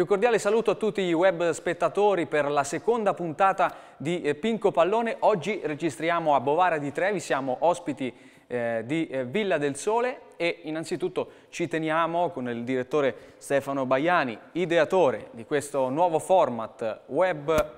Più cordiale saluto a tutti i web spettatori per la seconda puntata di eh, Pinco Pallone. Oggi registriamo a Bovara di Trevi, siamo ospiti eh, di eh, Villa del Sole e innanzitutto ci teniamo con il direttore Stefano Baiani, ideatore di questo nuovo format web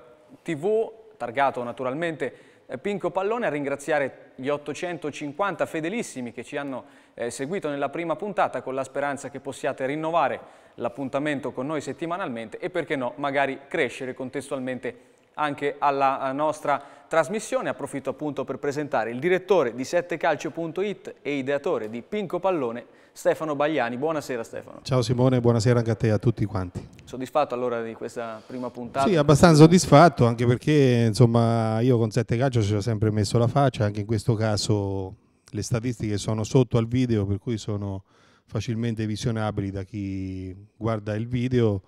tv, targato naturalmente eh, Pinco Pallone, a ringraziare gli 850 fedelissimi che ci hanno eh, seguito nella prima puntata con la speranza che possiate rinnovare l'appuntamento con noi settimanalmente e perché no, magari crescere contestualmente anche alla nostra trasmissione. Approfitto appunto per presentare il direttore di settecalcio.it e ideatore di Pinco Pallone, Stefano Bagliani. Buonasera Stefano. Ciao Simone, buonasera anche a te e a tutti quanti. Soddisfatto allora di questa prima puntata? Sì, abbastanza soddisfatto anche perché insomma io con Sette Calcio ci ho sempre messo la faccia, anche in questo caso le statistiche sono sotto al video per cui sono facilmente visionabili da chi guarda il video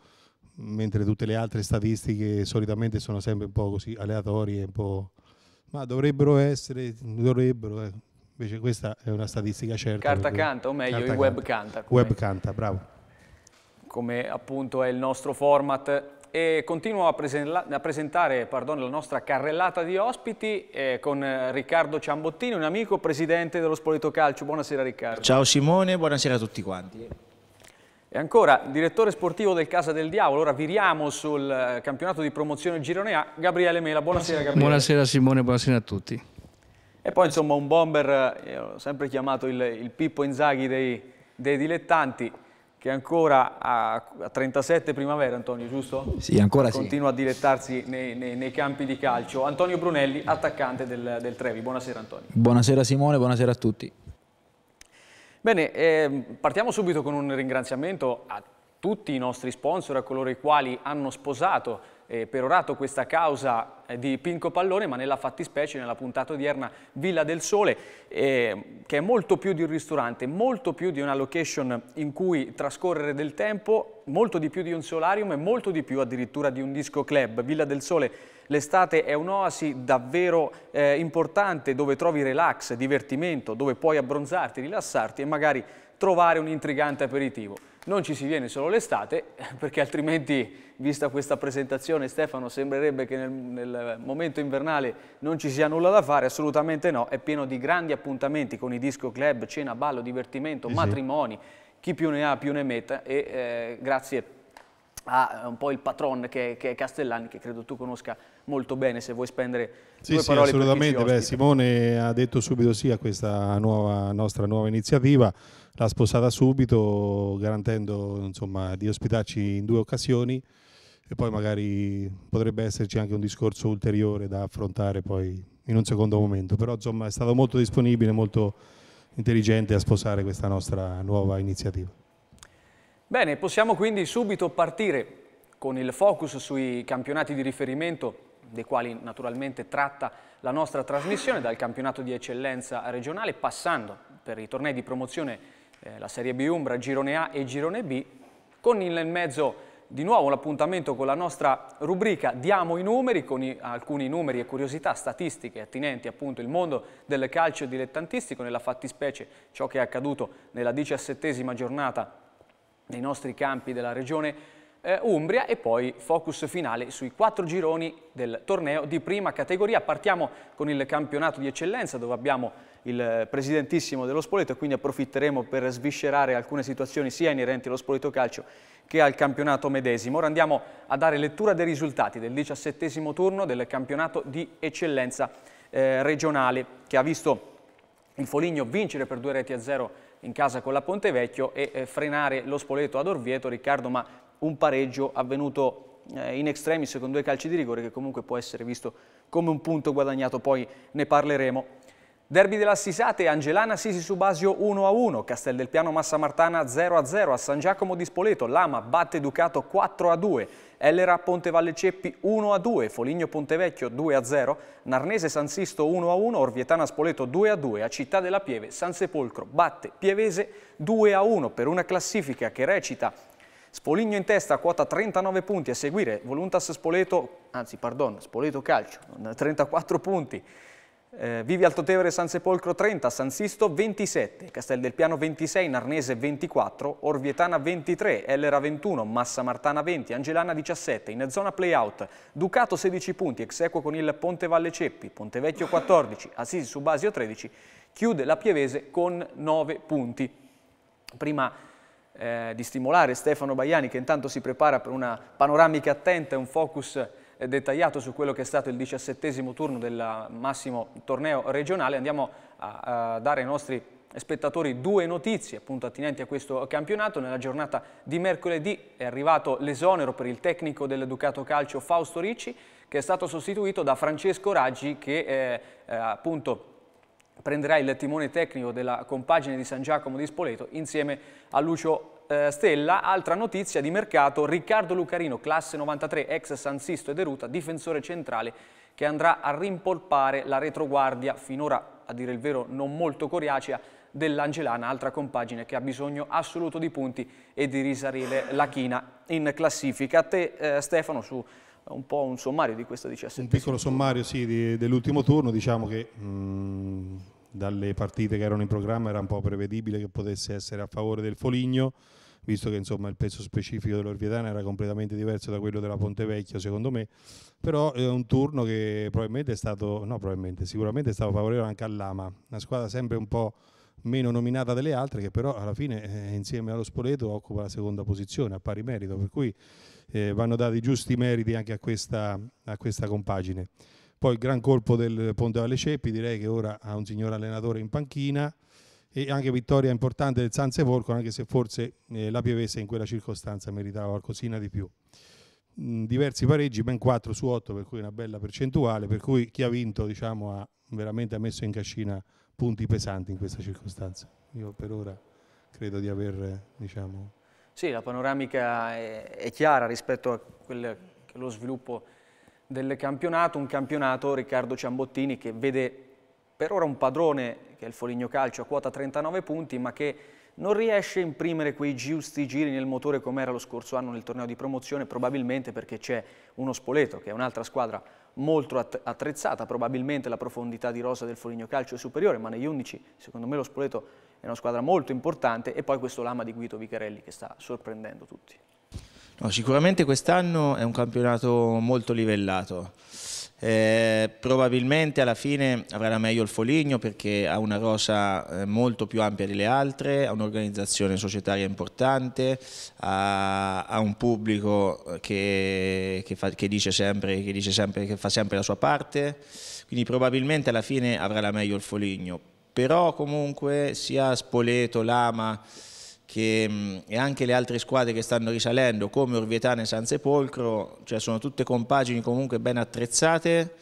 mentre tutte le altre statistiche solitamente sono sempre un po' così aleatorie, un po'... ma dovrebbero essere, dovrebbero, eh. invece questa è una statistica certa. Carta canta, o meglio, il web canta. canta web canta, bravo. Come appunto è il nostro format, e continuo a, presentare pardon, la nostra carrellata di ospiti eh, con eh, Riccardo Ciambottini, un amico presidente dello Spoleto Calcio. Buonasera Riccardo. Ciao Simone, buonasera a tutti quanti. E ancora, direttore sportivo del Casa del Diavolo, ora viriamo sul eh, campionato di promozione Girone A, Gabriele Mela. Buonasera Gabriele. Buonasera Simone, buonasera a tutti. E poi insomma un bomber, eh, io l'ho sempre chiamato il, il Pippo Inzaghi dei, dei dilettanti, che ancora a 37 primavera, Antonio, giusto? Sì, ancora Continua sì. a dilettarsi nei, nei, nei, campi di calcio. Antonio Brunelli, attaccante del, del Trevi. Buonasera Antonio. Buonasera Simone, buonasera a tutti. Bene, eh, partiamo subito con un ringraziamento a tutti i nostri sponsor, a coloro i quali hanno sposato eh, perorato questa causa eh, di Pinco Pallone, ma nella fattispecie, nella puntata odierna Villa del Sole, eh, che è molto più di un ristorante, molto più di una location in cui trascorrere del tempo, molto di più di un solarium e molto di più addirittura di un disco club. Villa del Sole l'estate è un'oasi davvero eh, importante dove trovi relax, divertimento, dove puoi abbronzarti, rilassarti e magari trovare un intrigante aperitivo. Non ci si viene solo l'estate, perché altrimenti, vista questa presentazione, Stefano, sembrerebbe che nel, nel, momento invernale non ci sia nulla da fare, assolutamente no, è pieno di grandi appuntamenti con i disco club, cena, ballo, divertimento, sì. matrimoni, chi più ne ha più ne metta e eh, grazie a eh, un po' il patron che, che, è Castellani, che credo tu conosca molto bene se vuoi spendere sì, due sì, parole assolutamente, Beh, Simone ha detto subito sì a questa nuova, nostra nuova iniziativa l'ha sposata subito, garantendo insomma, di ospitarci in due occasioni e poi magari potrebbe esserci anche un discorso ulteriore da affrontare poi in un secondo momento, però insomma è stato molto disponibile, molto intelligente a sposare questa nostra nuova iniziativa. Bene, possiamo quindi subito partire con il focus sui campionati di riferimento dei quali naturalmente tratta la nostra trasmissione dal campionato di eccellenza regionale passando per i tornei di promozione eh, la Serie B Umbra, Girone A e Girone B, con in mezzo di nuovo un appuntamento con la nostra rubrica Diamo i numeri, con i, alcuni numeri e curiosità statistiche attinenti appunto il mondo del calcio dilettantistico, nella fattispecie ciò che è accaduto nella diciassettesima giornata nei nostri campi della regione eh, Umbria e poi focus finale sui quattro gironi del torneo di prima categoria. Partiamo con il campionato di eccellenza dove abbiamo il presidentissimo dello Spoleto e quindi approfitteremo per sviscerare alcune situazioni sia inerenti allo Spoleto Calcio che al campionato medesimo. Ora andiamo a dare lettura dei risultati del diciassettesimo turno del campionato di eccellenza eh, regionale che ha visto il Foligno vincere per due reti a zero in casa con la Pontevecchio e eh, frenare lo Spoleto ad Orvieto, Riccardo, ma un pareggio avvenuto eh, in extremis con due calci di rigore che comunque può essere visto come un punto guadagnato, poi ne parleremo. Derby della Sisate, Angelana Sisi Subasio 1-1, Castel del Piano Massa Martana 0-0, a San Giacomo di Spoleto, Lama batte Ducato 4-2, Ellera Ponte Valleceppi 1-2, Foligno Pontevecchio 2-0, Narnese San Sisto 1-1, Orvietana Spoleto 2-2, a Città della Pieve San Sepolcro batte Pievese 2-1 per una classifica che recita Spoligno in testa a quota 39 punti, a seguire Voluntas Spoleto, anzi pardon, Spoleto Calcio, 34 punti, eh, Vivi Altotevere San Sepolcro 30, San Sisto 27, Castel del Piano 26, Narnese 24, Orvietana 23, Ellera 21, Massa Martana 20, Angelana 17, in zona playout, Ducato 16 punti, exequo con il Ponte Valle Ceppi, Pontevecchio 14, Assisi su Basio 13, chiude la Pievese con 9 punti. Prima eh, di stimolare Stefano Baiani che intanto si prepara per una panoramica attenta e un focus eh, dettagliato su quello che è stato il diciassettesimo turno del massimo torneo regionale, andiamo a, a dare ai nostri spettatori due notizie appunto attinenti a questo campionato. Nella giornata di mercoledì è arrivato l'esonero per il tecnico del Ducato Calcio Fausto Ricci che è stato sostituito da Francesco Raggi che eh, eh, appunto prenderà il timone tecnico della compagine di San Giacomo di Spoleto insieme a Lucio eh, Stella, altra notizia di mercato, Riccardo Lucarino, classe 93, ex San Sisto e Deruta, difensore centrale che andrà a rimpolpare la retroguardia, finora a dire il vero non molto coriacea, dell'Angelana, altra compagine che ha bisogno assoluto di punti e di risalire la china in classifica. A te eh, Stefano su un po' un sommario di questa 17 Un piccolo sommario sì, dell'ultimo turno, diciamo che mh, mm, dalle partite che erano in programma era un po' prevedibile che potesse essere a favore del Foligno, visto che insomma, il peso specifico dell'Orvietana era completamente diverso da quello della Pontevecchia secondo me, però è eh, un turno che probabilmente è stato, no probabilmente, sicuramente è stato favorevole anche all'Ama, una squadra sempre un po' meno nominata delle altre che però alla fine eh, insieme allo Spoleto occupa la seconda posizione a pari merito, per cui eh, vanno dati i giusti meriti anche a questa, a questa compagine. Poi il gran colpo del Ponte alle Ceppi, direi che ora ha un signor allenatore in panchina e anche vittoria importante del San Sevolco, anche se forse eh, la Pievese in quella circostanza meritava qualcosina di più. Mh, mm, diversi pareggi, ben 4 su 8, per cui una bella percentuale, per cui chi ha vinto diciamo, ha veramente messo in cascina punti pesanti in questa circostanza. Io per ora credo di aver... Diciamo... Sì, la panoramica è, è chiara rispetto a quello lo sviluppo del campionato, un campionato, Riccardo Ciambottini, che vede per ora un padrone, che è il Foligno Calcio, a quota 39 punti, ma che non riesce a imprimere quei giusti giri nel motore come era lo scorso anno nel torneo di promozione, probabilmente perché c'è uno Spoleto, che è un'altra squadra molto attrezzata, probabilmente la profondità di rosa del Foligno Calcio è superiore, ma negli 11 secondo me lo Spoleto è una squadra molto importante e poi questo lama di Guido Vicarelli che sta sorprendendo tutti. No, sicuramente quest'anno è un campionato molto livellato. Eh, probabilmente alla fine avrà la meglio il Foligno perché ha una rosa eh, molto più ampia delle altre, ha un'organizzazione societaria importante, ha, ha un pubblico eh, che, che, fa, che, dice sempre, che, dice sempre, che fa sempre la sua parte, quindi probabilmente alla fine avrà la meglio il Foligno, però comunque sia Spoleto, Lama che, mm, e anche le altre squadre che stanno risalendo come Orvietana e San Sepolcro, cioè sono tutte compagini comunque ben attrezzate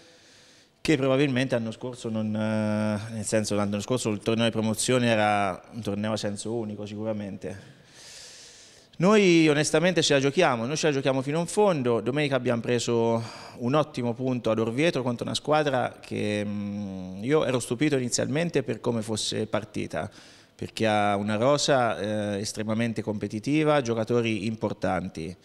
che probabilmente l'anno scorso, non, eh, nel senso l'anno scorso il torneo di promozione era un torneo a senso unico sicuramente. Noi onestamente ce la giochiamo, noi ce la giochiamo fino in fondo, domenica abbiamo preso un ottimo punto ad Orvieto contro una squadra che mm, io ero stupito inizialmente per come fosse partita, perché ha una rosa eh, estremamente competitiva, giocatori importanti.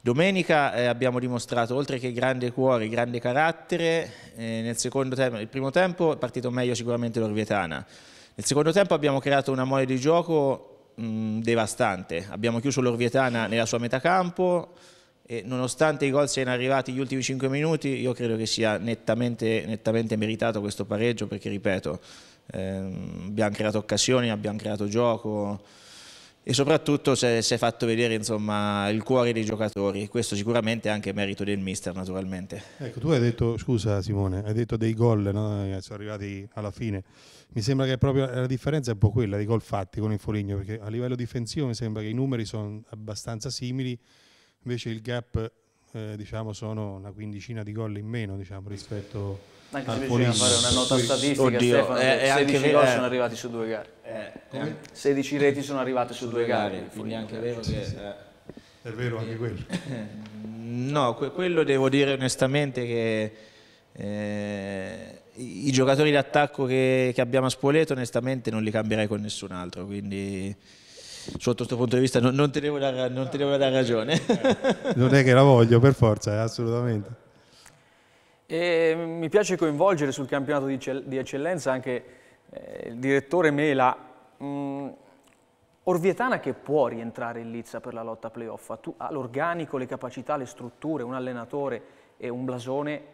Domenica eh, abbiamo dimostrato, oltre che grande cuore, grande carattere, eh, nel secondo tempo, il primo tempo è partito meglio sicuramente l'Orvietana. Nel secondo tempo abbiamo creato una mole di gioco mh, devastante, abbiamo chiuso l'Orvietana nella sua metà campo e nonostante i gol siano arrivati gli ultimi 5 minuti, io credo che sia nettamente, nettamente meritato questo pareggio perché, ripeto, Ehm, abbiamo creato occasioni, abbiamo creato gioco e soprattutto si è fatto vedere insomma, il cuore dei giocatori, questo sicuramente è anche merito del mister naturalmente. Ecco, tu hai detto, scusa Simone, hai detto dei gol, no? Eh, sono arrivati alla fine, mi sembra che proprio la differenza è un po' quella dei gol fatti con il Foligno, perché a livello difensivo mi sembra che i numeri sono abbastanza simili, invece il gap eh, diciamo, sono una quindicina di gol in meno diciamo, rispetto anche al Polizzi. Anche fare una nota statistica, Oddio, Stefano, è, eh, 16 eh, gol eh. sono arrivati su due gare. Eh, 16 reti sono arrivate su, su due, due gare, gare, quindi è anche vero che... Eh. È vero anche quello. No, que quello devo dire onestamente che eh, i giocatori d'attacco che, che, abbiamo a Spoleto onestamente non li cambierei con nessun altro, quindi sotto questo punto di vista non, non, tenevo la, non tenevo la ragione. Eh, non è che la voglio per forza, eh, assolutamente. E mi piace coinvolgere sul campionato di, di eccellenza anche eh, il direttore Mela. Mm, Orvietana che può rientrare in Lizza per la lotta playoff, ha ah, l'organico, le capacità, le strutture, un allenatore e un blasone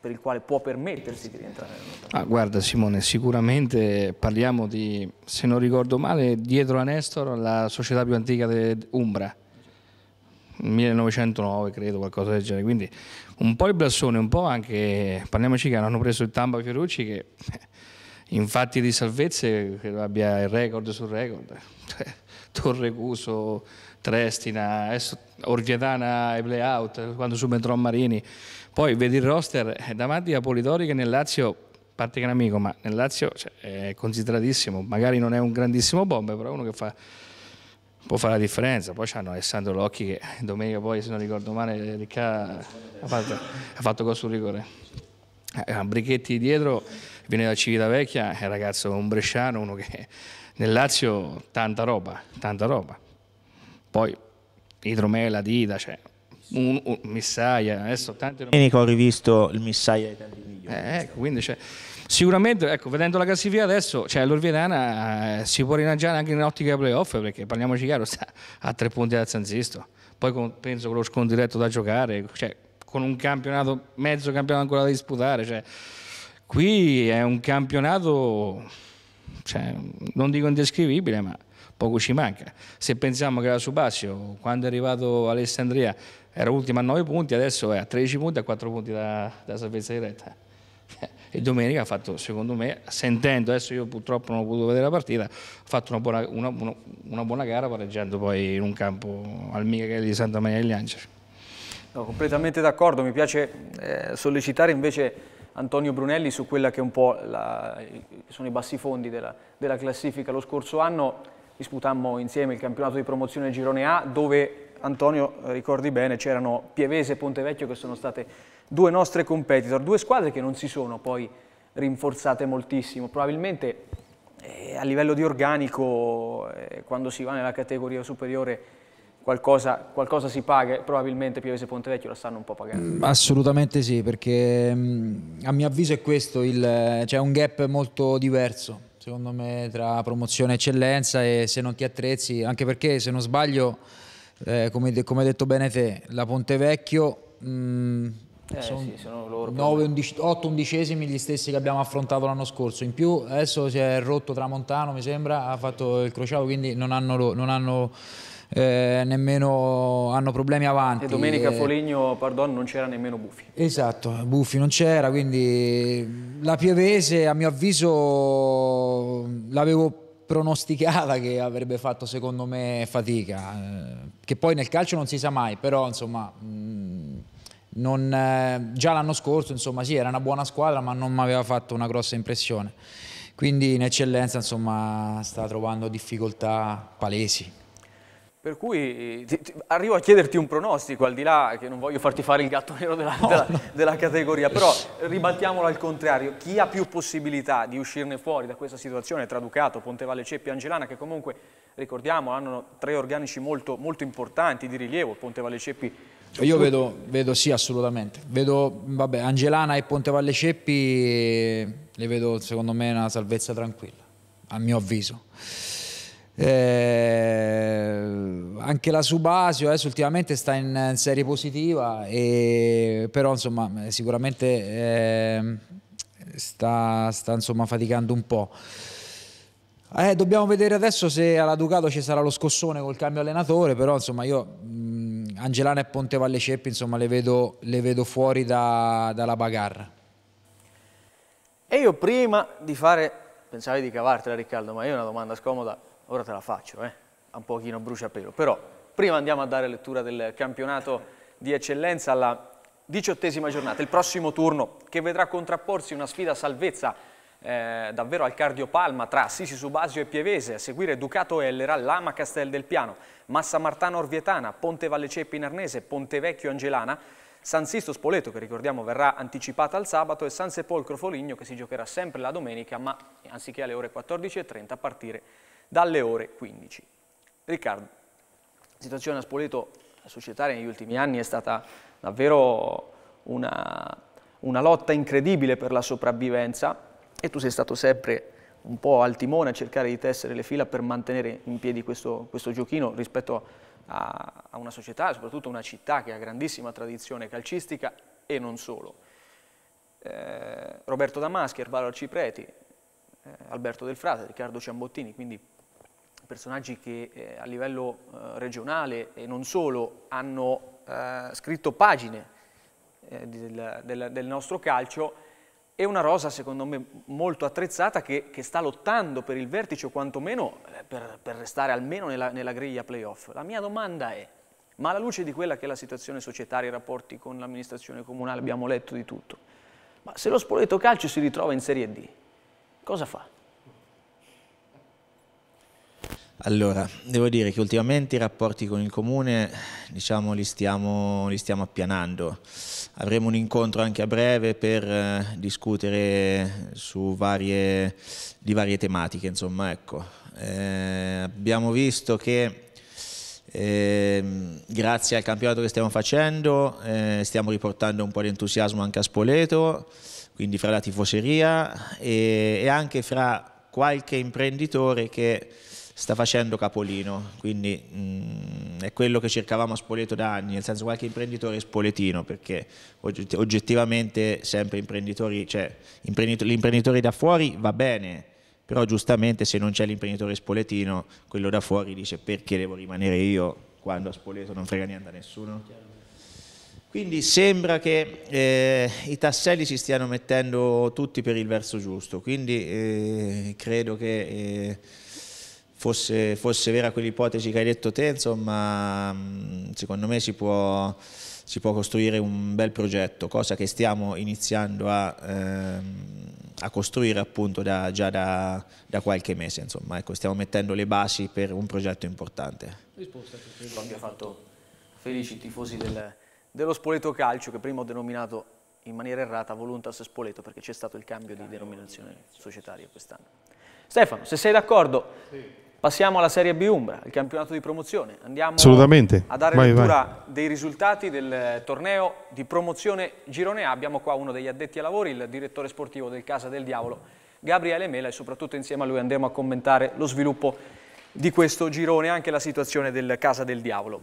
per il quale può permettersi di rientrare nell'Ottawa? Ah, guarda Simone, sicuramente parliamo di, se non ricordo male, dietro a Nestor la società più antica dell'Umbra, 1909 credo, qualcosa del genere, quindi un po' il blassone, un po' anche, parliamoci che hanno preso il Tamba Fiorucci che eh, infatti di salvezze credo abbia il record sul record, cioè, Torrecuso, Trestina, Orvietana e Playout, quando subentrò Marini, poi vedi il roster eh, davanti a Polidori che nel Lazio, a parte che è un amico, ma nel Lazio cioè, è consideratissimo, magari non è un grandissimo bomber, però è uno che fa, può fare la differenza. Poi c'hanno Alessandro Locchi che domenica poi, se non ricordo male, Ricca ha fatto, ha fatto gol sul rigore. Eh, Brichetti dietro, viene da Civitavecchia, è un ragazzo un bresciano, uno che nel Lazio tanta roba, tanta roba. Poi Idromela, dita, cioè, un, un Messiah, adesso tanti... E ho rivisto il Messiah ai tempi migliori. Eh, ecco, quindi c'è... Sicuramente, ecco, vedendo la classifica adesso, cioè l'Orvietana eh, si può rilanciare anche in ottica playoff perché parliamoci chiaro, sta a tre punti da San Sisto. Poi con, penso con lo scontro diretto da giocare, cioè, con un campionato, mezzo campionato ancora da disputare. Cioè, qui è un campionato, cioè, non dico indescrivibile, ma poco ci manca. Se pensiamo che la Subasio, quando è arrivato Alessandria, era ultima a 9 punti, adesso è a 13 punti, a 4 punti da, da salvezza diretta. E domenica ha fatto, secondo me, sentendo, adesso io purtroppo non ho potuto vedere la partita, ha fatto una buona, una, una, buona gara pareggiando poi in un campo al Michele di Santa Maria degli Angeli. No, completamente d'accordo, mi piace eh, sollecitare invece Antonio Brunelli su quella che è un po' la, sono i bassifondi della, della classifica. Lo scorso anno disputammo insieme il campionato di promozione Girone A dove Antonio eh, ricordi bene, c'erano Pievese e Pontevecchio che sono state due nostre competitor, due squadre che non si sono poi rinforzate moltissimo, probabilmente eh, a livello di organico eh, quando si va nella categoria superiore Qualcosa, qualcosa, si paga, probabilmente Piovese e Pontevecchio la stanno un po' pagando. Mm, assolutamente sì, perché mm, a mio avviso è questo, c'è cioè un gap molto diverso, secondo me, tra promozione e eccellenza e se non ti attrezzi, anche perché se non sbaglio eh, come, come, hai detto bene te, la Ponte Vecchio, mm, eh, sì, sono 11, 8 undicesimi gli stessi che abbiamo affrontato l'anno scorso in più adesso si è rotto Tramontano mi sembra ha fatto il crociato quindi non hanno, non hanno eh, nemmeno hanno problemi avanti. E domenica eh, Foligno, pardon, non c'era nemmeno Buffi. Esatto, Buffi non c'era, quindi la Pievese a mio avviso l'avevo pronosticava che avrebbe fatto secondo me fatica, eh, che poi nel calcio non si sa mai, però insomma... Mm, non, eh, già l'anno scorso, insomma, sì, era una buona squadra, ma non mi aveva fatto una grossa impressione. Quindi in eccellenza, insomma, sta trovando difficoltà palesi. Per cui ti, ti, arrivo a chiederti un pronostico, al di là che non voglio farti fare il gatto nero della, della, della categoria, però ribaltiamolo al contrario, chi ha più possibilità di uscirne fuori da questa situazione, Traducato, Pontevalle Ceppi, Angelana, che comunque ricordiamo hanno tre organici molto, molto importanti di rilievo, Pontevalle Ceppi cioè, io vedo, vedo, sì, assolutamente. Vedo, vabbè, Angelana e Pontevalle Ceppi eh, le vedo secondo me una salvezza tranquilla, a mio avviso. Eh, anche la Subasio adesso ultimamente sta in, in serie positiva, e, però insomma sicuramente eh, sta, sta insomma, faticando un po'. Eh, dobbiamo vedere adesso se alla Ducato ci sarà lo scossone col cambio allenatore, però insomma io mh, mm, Angelana e Pontevalle Ceppi insomma, le, vedo, le vedo fuori da, dalla bagarra. E io prima di fare, pensavi di cavartela Riccardo, ma io una domanda scomoda ora te la faccio, eh? un pochino bruciapelo, però prima andiamo a dare lettura del campionato di eccellenza alla diciottesima giornata, il prossimo turno che vedrà contrapporsi una sfida salvezza eh, davvero al cardiopalma tra Assisi Subasio e Pievese, a seguire Ducato Ellera, Lama Castel del Piano, Massa Martana Orvietana, Ponte Valle Ceppi Narnese, Ponte Vecchio Angelana, San Sisto Spoleto che ricordiamo verrà anticipata al sabato e San Sepolcro Foligno che si giocherà sempre la domenica ma anziché alle ore 14.30 a partire dalle ore 15. Riccardo, la situazione a Spoleto societaria negli ultimi anni è stata davvero una, una lotta incredibile per la sopravvivenza e tu sei stato sempre un po' al timone a cercare di tessere le fila per mantenere in piedi questo, questo giochino rispetto a, a, una società, soprattutto una città che ha grandissima tradizione calcistica e non solo. Eh, Roberto Damaschi, Ervalo Arcipreti, eh, Alberto Del Frate, Riccardo Ciambottini, quindi personaggi che eh, a livello eh, regionale e non solo hanno eh, scritto pagine eh, del, del, del, nostro calcio, è una rosa secondo me molto attrezzata che, che sta lottando per il vertice o quantomeno eh, per, per restare almeno nella, nella griglia playoff. La mia domanda è, ma alla luce di quella che è la situazione societaria, i rapporti con l'amministrazione comunale, abbiamo letto di tutto, ma se lo Spoleto Calcio si ritrova in Serie D, cosa fa? Allora, devo dire che ultimamente i rapporti con il comune diciamo, li, stiamo, li stiamo appianando. Avremo un incontro anche a breve per eh, discutere varie, di varie tematiche. Insomma, ecco. eh, abbiamo visto che eh, grazie al campionato che stiamo facendo eh, stiamo riportando un po' di entusiasmo anche a Spoleto, quindi fra la tifoseria e, e anche fra qualche imprenditore che sta facendo capolino, quindi mh, mm, è quello che cercavamo a Spoleto da anni, nel senso qualche imprenditore spoletino, perché oggettivamente sempre imprenditori, cioè l'imprenditore da fuori va bene, però giustamente se non c'è l'imprenditore spoletino, quello da fuori dice perché devo rimanere io quando a Spoleto non frega niente a nessuno. Quindi sembra che eh, i tasselli si stiano mettendo tutti per il verso giusto, quindi eh, credo che... Eh, fosse, fosse vera quell'ipotesi che hai detto te, insomma, mm, secondo me si può, si può, costruire un bel progetto, cosa che stiamo iniziando a, ehm, a costruire appunto da, già da, da, qualche mese, insomma, ecco, stiamo mettendo le basi per un progetto importante. Risposta. che abbia fatto felici i tifosi del, dello Spoleto Calcio, che prima ho denominato in maniera errata Voluntas Spoleto, perché c'è stato il cambio di denominazione societaria quest'anno. Stefano, se sei d'accordo, sì. Passiamo alla Serie B Umbra, il campionato di promozione. Andiamo a dare vai, lettura vai. dei risultati del eh, torneo di promozione Girone A. Abbiamo qua uno degli addetti ai lavori, il direttore sportivo del Casa del Diavolo, Gabriele Mela, e soprattutto insieme a lui andremo a commentare lo sviluppo di questo girone anche la situazione del Casa del Diavolo.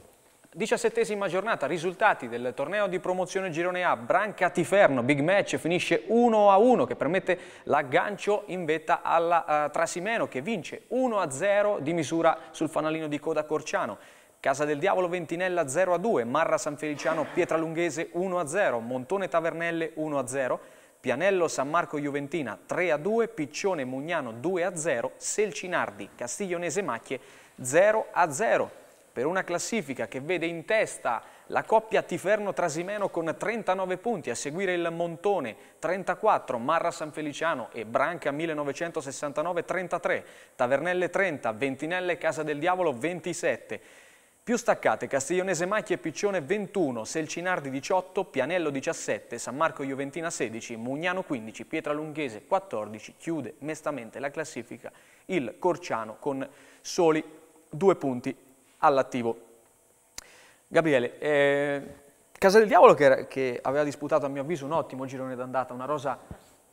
Diciassettesima giornata, risultati del torneo di promozione Girone A, Branca Tiferno, big match, finisce 1-1 che permette l'aggancio in vetta alla uh, Trasimeno che vince 1-0 di misura sul fanalino di coda Corciano. Casa del Diavolo Ventinella 0-2, Marra San Feliciano Pietralunghese 1-0, Montone Tavernelle 1-0, Pianello San Marco Juventina 3-2, Piccione Mugnano 2-0, Selcinardi Castiglionese Macchie 0-0 per una classifica che vede in testa la coppia Tiferno-Trasimeno con 39 punti, a seguire il Montone 34, Marra San Feliciano e Branca 1969 33, Tavernelle 30, Ventinelle Casa del Diavolo 27. Più staccate Castiglionese Macchi e Piccione 21, Selcinardi 18, Pianello 17, San Marco Juventina 16, Mugnano 15, Pietralunghese 14, chiude mestamente la classifica il Corciano con soli due punti all'attivo. Gabriele, eh, Casa del Diavolo che, che, aveva disputato a mio avviso un ottimo girone d'andata, una rosa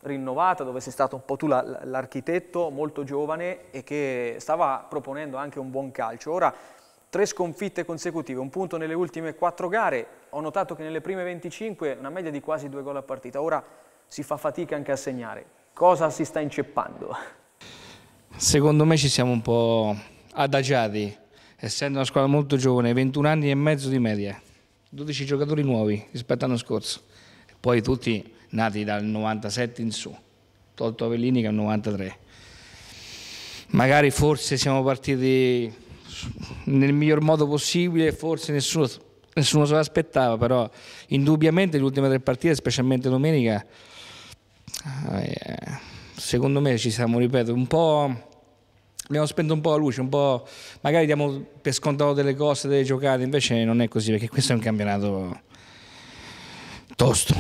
rinnovata dove sei stato un po' tu l'architetto, molto giovane e che stava proponendo anche un buon calcio. Ora tre sconfitte consecutive, un punto nelle ultime quattro gare, ho notato che nelle prime 25 una media di quasi due gol a partita, ora si fa fatica anche a segnare. Cosa si sta inceppando? Secondo me ci siamo un po' adagiati essendo una squadra molto giovane, 21 anni e mezzo di media, 12 giocatori nuovi rispetto all'anno scorso, poi tutti nati dal 97 in su, tolto Avellini che è il 93. Magari forse siamo partiti nel miglior modo possibile, forse nessuno, nessuno se l'aspettava, però indubbiamente le ultime tre partite, specialmente domenica, eh, secondo me ci siamo, ripeto, un po' abbiamo spento un po' la luce, un po'... magari diamo per scontato delle cose, delle giocate, invece non è così perché questo è un campionato tosto.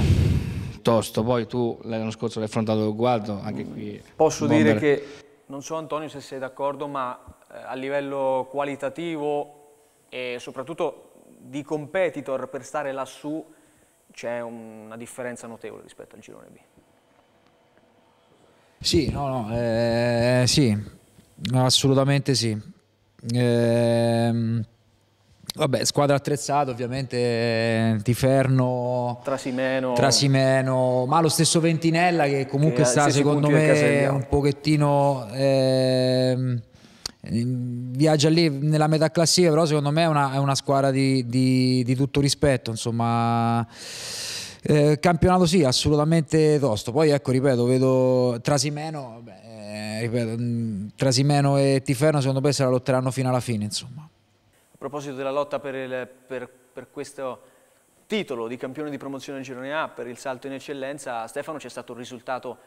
Tosto, poi tu l'anno scorso l'hai affrontato con Gualdo, anche qui. Posso dire che, non so Antonio se sei d'accordo, ma eh, a livello qualitativo e soprattutto di competitor per stare lassù c'è una differenza notevole rispetto al girone B. Sì, no, no, eh, sì, Assolutamente sì. Ehm... Vabbè, squadra attrezzata ovviamente, eh, Tiferno, Trasimeno. Trasimeno. ma lo stesso Ventinella che comunque che sta secondo me un pochettino, eh, viaggia lì nella metà classifica, però secondo me è una, è una squadra di, di, di, tutto rispetto, insomma... Eh, campionato sì, assolutamente tosto. Poi ecco, ripeto, vedo Trasimeno, vabbè, ripeto, mm, Trasimeno e Tiferno secondo me se la lotteranno fino alla fine. Insomma. A proposito della lotta per, il, per, per questo titolo di campione di promozione del girone A per il salto in eccellenza, Stefano c'è stato un risultato,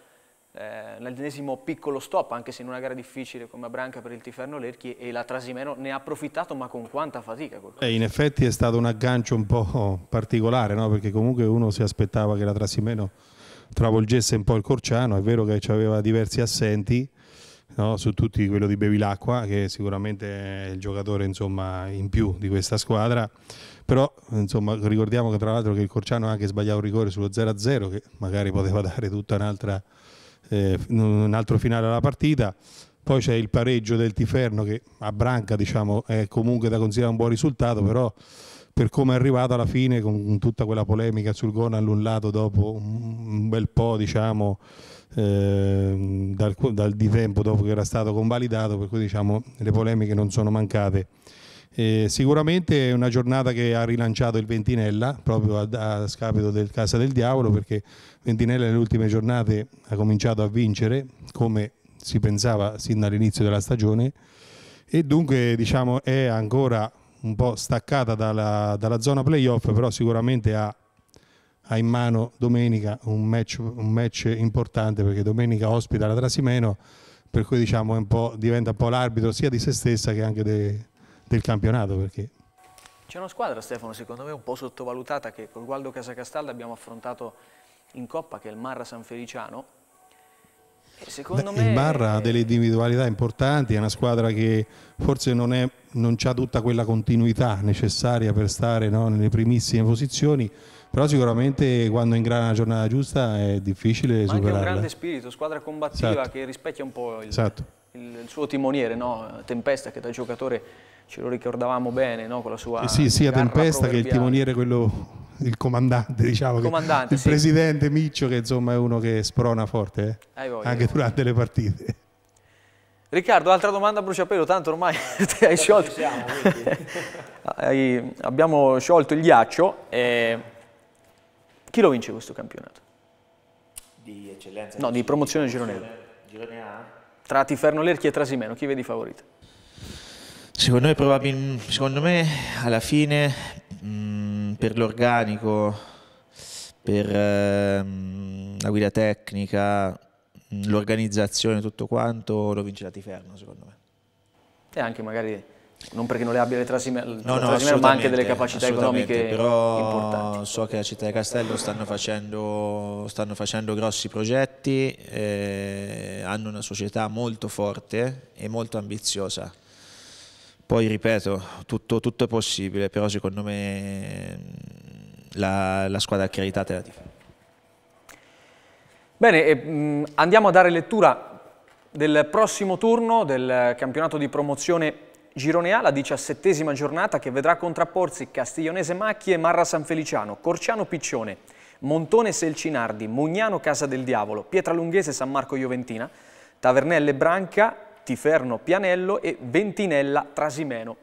eh, l'ennesimo piccolo stop, anche se in una gara difficile come a Branca per il Tiferno Lerchi e la Trasimeno ne ha approfittato ma con quanta fatica. Eh, in effetti è stato un aggancio un po' particolare, no? perché comunque uno si aspettava che la Trasimeno travolgesse un po' il Corciano, è vero che aveva diversi assenti, no? su tutti quello di Bevilacqua che sicuramente è il giocatore insomma, in più di questa squadra però insomma, ricordiamo che tra l'altro che il Corciano ha anche sbagliato un rigore sullo 0-0 che magari poteva dare tutta un'altra eh, un altro finale alla partita poi c'è il pareggio del Tiferno che a Branca diciamo, è comunque da considerare un buon risultato però per come è arrivato alla fine con tutta quella polemica sul gol all'un lato dopo un bel po' diciamo, eh, dal, dal, di tempo dopo che era stato convalidato, per cui diciamo le polemiche non sono mancate. Eh, sicuramente è una giornata che ha rilanciato il Ventinella, proprio a, a scapito del Casa del Diavolo, perché Ventinella nelle ultime giornate ha cominciato a vincere, come si pensava sin dall'inizio della stagione, e dunque diciamo, è ancora un po' staccata dalla, dalla zona playoff, però sicuramente ha ha in mano domenica un match, un match importante perché domenica ospita la Trasimeno, per cui diciamo un diventa un po' l'arbitro sia di se stessa che anche de, del campionato. Perché... C'è una squadra, Stefano, secondo me un po' sottovalutata che col Gualdo Casacastalda abbiamo affrontato in Coppa, che è il Marra San Feliciano. Secondo Beh, me... Il Marra ha delle individualità importanti, è una squadra che forse non, è, non ha tutta quella continuità necessaria per stare no, nelle primissime posizioni, però sicuramente quando ingrana la giornata giusta è difficile Ma superarla. anche un grande spirito, squadra combattiva esatto. che rispecchia un po' il, esatto. il, il suo timoniere, no? Tempesta che da giocatore ce lo ricordavamo bene no? con la sua... Eh sì, sia Tempesta che il timoniere quello il comandante, diciamo, il, comandante, il sì. presidente Miccio che insomma è uno che sprona forte eh? voglia, anche durante le partite. Riccardo, altra domanda a bruciapelo, tanto ormai hai sciolto. Siamo, abbiamo sciolto il ghiaccio. E eh, chi lo vince questo campionato? Di eccellenza? No, di promozione, di promozione girone, girone A. Tra Tiferno Lerchi e Trasimeno, chi vedi favorito? Secondo me, probabil- secondo me alla fine mh, mm, per l'organico, per ehm, la guida tecnica, mm, l'organizzazione, tutto quanto, lo vince la Tiferno secondo me. E anche magari non perché non le abbia le Trasimeno, no, no, ma anche delle capacità economiche però importanti. So che la Città di Castello stanno facendo, stanno facendo grossi progetti, eh, hanno una società molto forte e molto ambiziosa. Poi ripeto, tutto, tutto è possibile, però secondo me mm, la, la squadra accreditata è la difesa. Bene, e, mh, mm, andiamo a dare lettura del prossimo turno del campionato di promozione Girone A, la diciassettesima giornata che vedrà contrapporsi Castiglionese Macchi e Marra San Feliciano, Corciano Piccione, Montone Selcinardi, Mugnano Casa del Diavolo, Pietralunghese San Marco Joventina, Tavernelle Branca, Tiferno Pianello e Ventinella Trasimeno.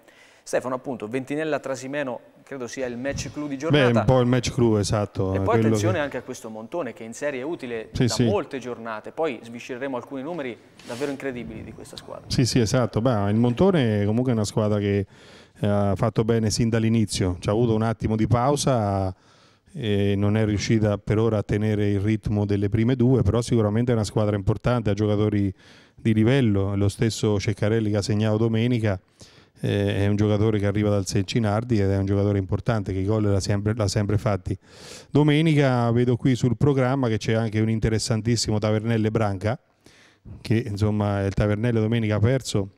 Stefano appunto, Ventinella Trasimeno credo sia il match clou di giornata. Beh, un po' il match clou, esatto. E poi attenzione che... anche a questo montone che in serie è utile sì, da sì. molte giornate. Poi sviscereremo alcuni numeri davvero incredibili di questa squadra. Sì, sì, esatto. Beh, il montone è comunque una squadra che eh, ha fatto bene sin dall'inizio. Ci ha avuto un attimo di pausa e non è riuscita per ora a tenere il ritmo delle prime due, però sicuramente è una squadra importante, ha giocatori di livello, lo stesso Ceccarelli che ha segnato domenica eh, è un giocatore che arriva dal Selcinardi ed è un giocatore importante che i gol l'ha sempre, l'ha sempre fatti. Domenica vedo qui sul programma che c'è anche un interessantissimo Tavernelle Branca, che insomma il Tavernelle domenica ha perso,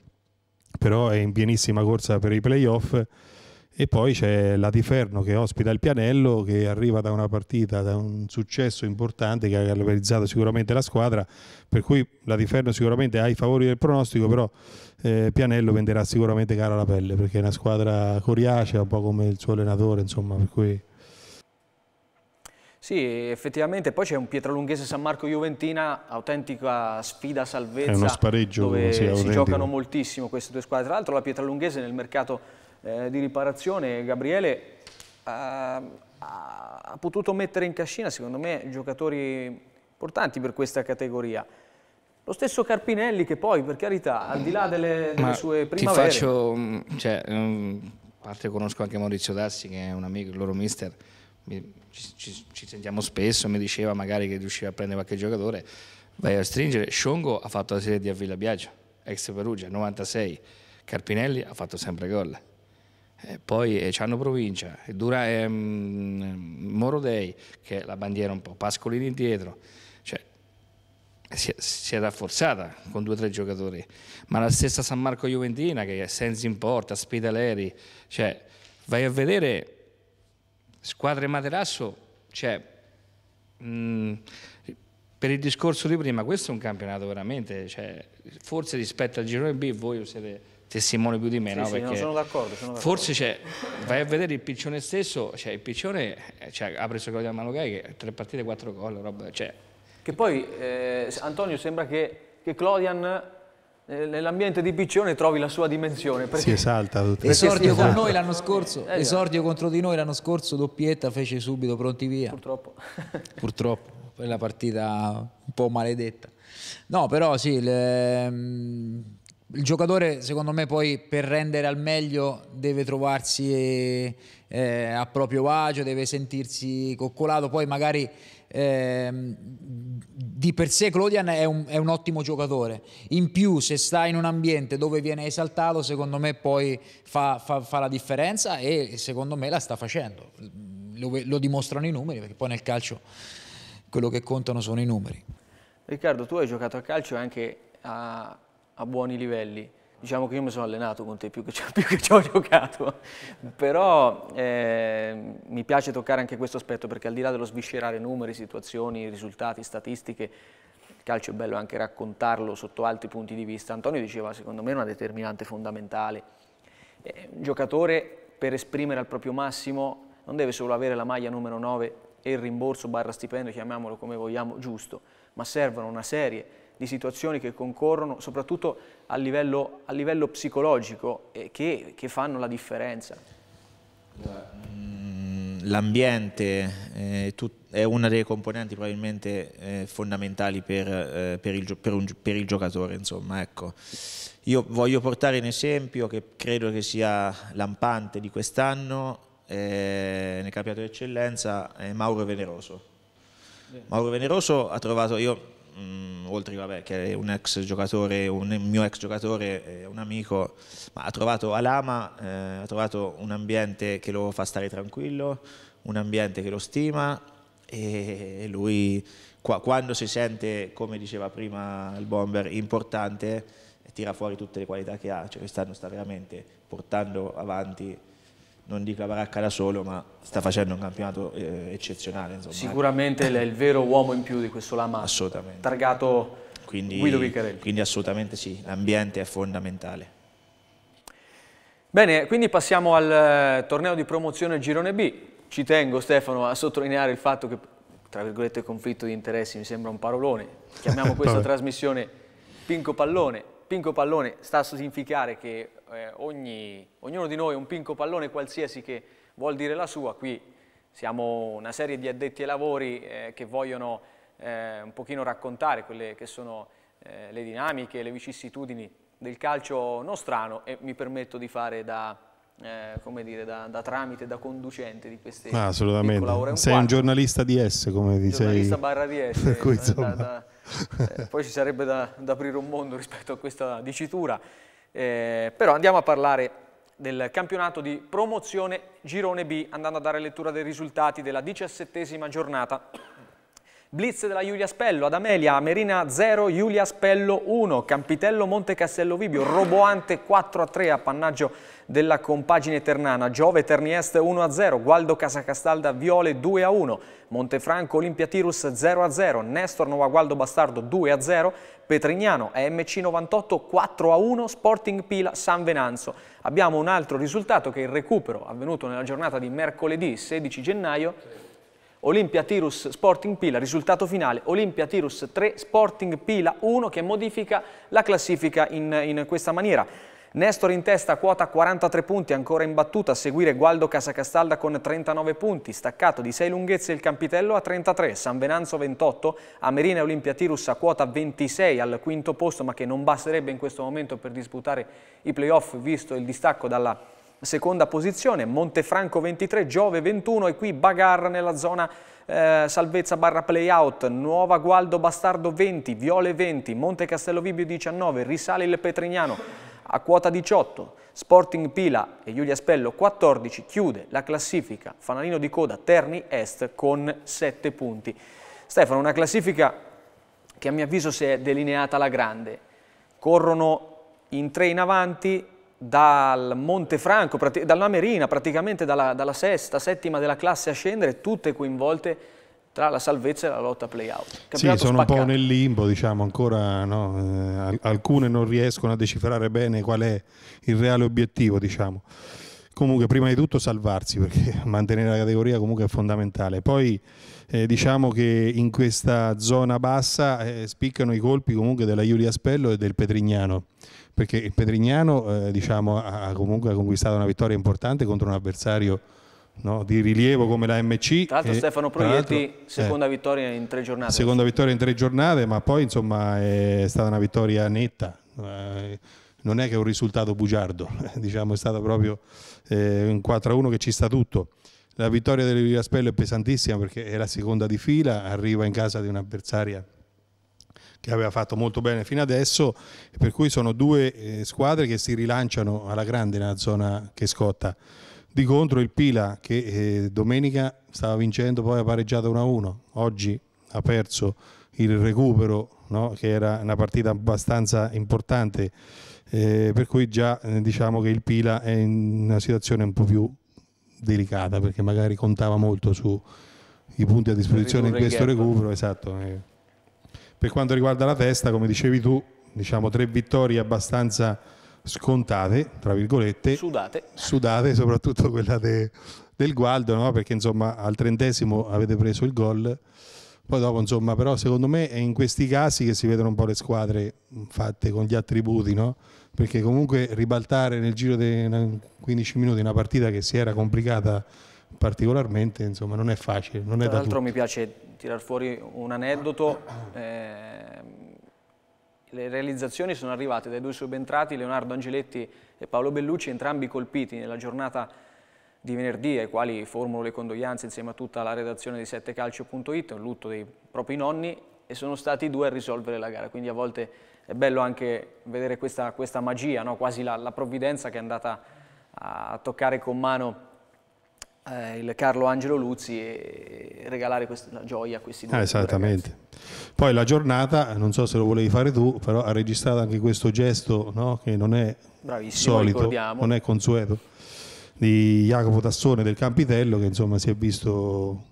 però è in pienissima corsa per i playoff e poi c'è la Tiferno che ospita il Pianello, che arriva da una partita, da un successo importante che ha galvanizzato sicuramente la squadra, per cui la Tiferno sicuramente ha i favori del pronostico, però eh, Pianello venderà sicuramente cara la pelle, perché è una squadra coriacea, un po' come il suo allenatore, insomma, per cui... Sì, effettivamente poi c'è un Pietralunghese San Marco Juventina, autentica sfida salvezza. È uno spareggio, dove sì, si giocano moltissimo queste due squadre. Tra l'altro la Pietralunghese nel mercato eh, di riparazione Gabriele eh, ha, ha potuto mettere in cascina, secondo me, giocatori importanti per questa categoria. Lo stesso Carpinelli che poi, per carità, al di là delle, delle sue primavere... Ti faccio... Mm, cioè, mm, a parte conosco anche Maurizio Dassi, che è un amico, il loro mister, mi, ci, ci, sentiamo spesso, mi diceva magari che riusciva a prendere qualche giocatore, vai a stringere. Sciongo ha fatto la serie di Avvilla Biagio, ex Perugia, 96. Carpinelli ha fatto sempre gol eh, poi eh, Ciano Provincia, Dura, ehm, Moro che è la bandiera un po', Pascolini indietro, cioè, si, è, si è rafforzata con due o tre giocatori, ma la stessa San Marco Juventina che è senza in porta, Spidaleri, cioè, vai a vedere squadre materasso, cioè, mh, mm, per il discorso di prima, questo è un campionato veramente, cioè, forse rispetto al girone B voi siete testimone più di me, sì, no? Sì, Perché sono d'accordo, sono d'accordo. Forse cioè, vai a vedere il piccione stesso, cioè, il piccione eh, cioè, ha preso il Malogai che tre partite, quattro gol, roba, cioè. Che poi, eh, Antonio, sembra che, che Clodian eh, nell'ambiente di Piccione trovi la sua dimensione. Si esalta. Esordio con noi l'anno scorso, eh, esordio contro di noi l'anno scorso, doppietta, fece subito pronti via. Purtroppo. Purtroppo, quella partita un po' maledetta. No, però sì, le, mm, il giocatore secondo me poi per rendere al meglio deve trovarsi eh, a proprio agio, deve sentirsi coccolato, poi magari eh, di per sé Clodian è un, è un, ottimo giocatore, in più se sta in un ambiente dove viene esaltato secondo me poi fa, fa, fa la differenza e secondo me la sta facendo, lo, lo dimostrano i numeri perché poi nel calcio quello che contano sono i numeri. Riccardo, tu hai giocato a calcio anche a a buoni livelli. Diciamo che io mi sono allenato con te più che, ci ho giocato, però eh, mi piace toccare anche questo aspetto perché al di là dello sviscerare numeri, situazioni, risultati, statistiche, il calcio è bello anche raccontarlo sotto altri punti di vista. Antonio diceva, secondo me, una determinante fondamentale. Eh, un giocatore per esprimere al proprio massimo non deve solo avere la maglia numero 9 e il rimborso barra stipendio, chiamiamolo come vogliamo, giusto, ma servono una serie di di situazioni che concorrono, soprattutto a livello, a livello psicologico, eh, che, che, fanno la differenza. Mm, l'ambiente eh, è una delle componenti probabilmente eh, fondamentali per, eh, per, il, per, un, per, il, giocatore. Insomma, ecco. Io voglio portare un esempio che credo che sia lampante di quest'anno, eh, nel campionato d'eccellenza, è eh, Mauro Veneroso. Mauro Veneroso ha trovato, io mh, mm, oltre vabbè, che è un ex giocatore, un mio ex giocatore, un amico, ha trovato Alama, eh, ha trovato un ambiente che lo fa stare tranquillo, un ambiente che lo stima e lui qua, quando si sente, come diceva prima il bomber, importante, tira fuori tutte le qualità che ha, cioè quest'anno sta veramente portando avanti non dica Baracca da solo, ma sta facendo un campionato eh, eccezionale. Insomma. Eh. Sicuramente è il vero uomo in più di questo Lama. Assolutamente. Targato quindi, Guido Vicarelli. Quindi assolutamente sì, l'ambiente è fondamentale. Bene, quindi passiamo al eh, torneo di promozione Girone B. Ci tengo Stefano a sottolineare il fatto che, tra virgolette, conflitto di interessi mi sembra un parolone. Chiamiamo questa trasmissione Pinco Pallone pinco pallone sta a significare che eh, ogni, ognuno di noi è un pinco pallone qualsiasi che vuol dire la sua, qui siamo una serie di addetti ai lavori eh, che vogliono eh, un pochino raccontare quelle che sono eh, le dinamiche, le vicissitudini del calcio nostrano e mi permetto di fare da eh, come dire, da, da, tramite, da conducente di queste ah, assolutamente. Sei un giornalista di S, come dicevi. Giornalista barra di S. per cui, eh, da, da, eh, poi ci sarebbe da, aprire un mondo rispetto a questa dicitura. Eh, però andiamo a parlare del campionato di promozione Girone B, andando a dare lettura dei risultati della diciassettesima giornata Blitz della Giulia Spello, ad Amelia, Merina 0, Giulia Spello 1, Campitello Monte Castello Vibio, Roboante 4 a 3, appannaggio della compagine ternana, Giove Terniest 1 a 0, Gualdo Casacastalda Viole 2 a 1, Montefranco Olimpia Tirus 0 a 0, Nestor Novagualdo Bastardo 2 a 0, Petrignano AMC 98 4 a 1, Sporting Pila San Venanzo. Abbiamo un altro risultato che è il recupero avvenuto nella giornata di mercoledì 16 gennaio Olimpia Tirus Sporting Pila, risultato finale Olimpia Tirus 3 Sporting Pila 1 che modifica la classifica in, in questa maniera. Nestor in testa, quota 43 punti, ancora in battuta, a seguire Gualdo Casacastalda con 39 punti, staccato di 6 lunghezze il Campitello a 33, San Venanzo 28, Amerina e Olimpia Tirus a quota 26 al quinto posto, ma che non basterebbe in questo momento per disputare i playoff, visto il distacco dalla seconda posizione, Montefranco 23, Giove 21 e qui Bagarra nella zona eh, salvezza barra playout, Nuova Gualdo Bastardo 20, Viole 20, Monte Castello Castellovibio 19, risale il Petrignano a quota 18, Sporting Pila e Giulia Spello 14, chiude la classifica, fanalino di coda Terni Est con 7 punti. Stefano, una classifica che a mio avviso si è delineata alla grande, corrono in tre in avanti, dal Montefranco, dalla Merina, praticamente dalla, dalla, sesta, settima della classe a scendere, tutte coinvolte tra la salvezza e la lotta play-out. playout. Sì, sono spaccato. un po' nel limbo, diciamo, ancora no, eh, alcune non riescono a decifrare bene qual è il reale obiettivo, diciamo. Comunque, prima di tutto salvarsi, perché mantenere la categoria comunque è fondamentale. Poi eh, diciamo che in questa zona bassa eh, spiccano i colpi comunque della Julia Spello e del Petrignano perché il Pedrignano eh, diciamo, ha comunque conquistato una vittoria importante contro un avversario no, di rilievo come la MC. Tra l'altro Stefano Proietti, eh, seconda eh, vittoria in tre giornate. Seconda vittoria in tre giornate, ma poi insomma è stata una vittoria netta. Eh, non è che è un risultato bugiardo, diciamo, è stato proprio eh, un 4-1 che ci sta tutto. La vittoria del Viraspello è pesantissima perché è la seconda di fila, arriva in casa di un'avversaria che aveva fatto molto bene fino adesso, per cui sono due eh, squadre che si rilanciano alla grande nella zona che scotta. Di contro il Pila che eh, domenica stava vincendo, poi ha pareggiato 1-1, oggi ha perso il recupero, no? che era una partita abbastanza importante, eh, per cui già eh, diciamo che il Pila è in una situazione un po' più delicata perché magari contava molto sui punti a disposizione in questo recupero, esatto. Eh. Per quanto riguarda la testa, come dicevi tu, diciamo tre vittorie abbastanza scontate, tra virgolette. Sudate. Sudate, soprattutto quella de, del Gualdo, no? perché insomma al trentesimo avete preso il gol. Poi dopo, insomma, però secondo me è in questi casi che si vedono un po' le squadre fatte con gli attributi, no? Perché comunque ribaltare nel giro di 15 minuti una partita che si era complicata particolarmente, insomma, non è facile. Non Tra l'altro mi piace tirar fuori un aneddoto, eh, le realizzazioni sono arrivate dai due subentrati Leonardo Angeletti e Paolo Bellucci, entrambi colpiti nella giornata di venerdì, ai quali formulo le condoglianze insieme a tutta la redazione di settecalcio.it, un lutto dei propri nonni, e sono stati i due a risolvere la gara, quindi a volte è bello anche vedere questa, questa magia, no? quasi la, la provvidenza che è andata a toccare con mano eh, il Carlo Angelo Luzzi e regalare questa gioia a questi due. Ah, esattamente. Ragazzi. Poi la giornata, non so se lo volevi fare tu, però ha registrato anche questo gesto no, che non è Bravissimo, solito, ricordiamo. non è consueto, di Jacopo Tassone del Campitello che insomma si è visto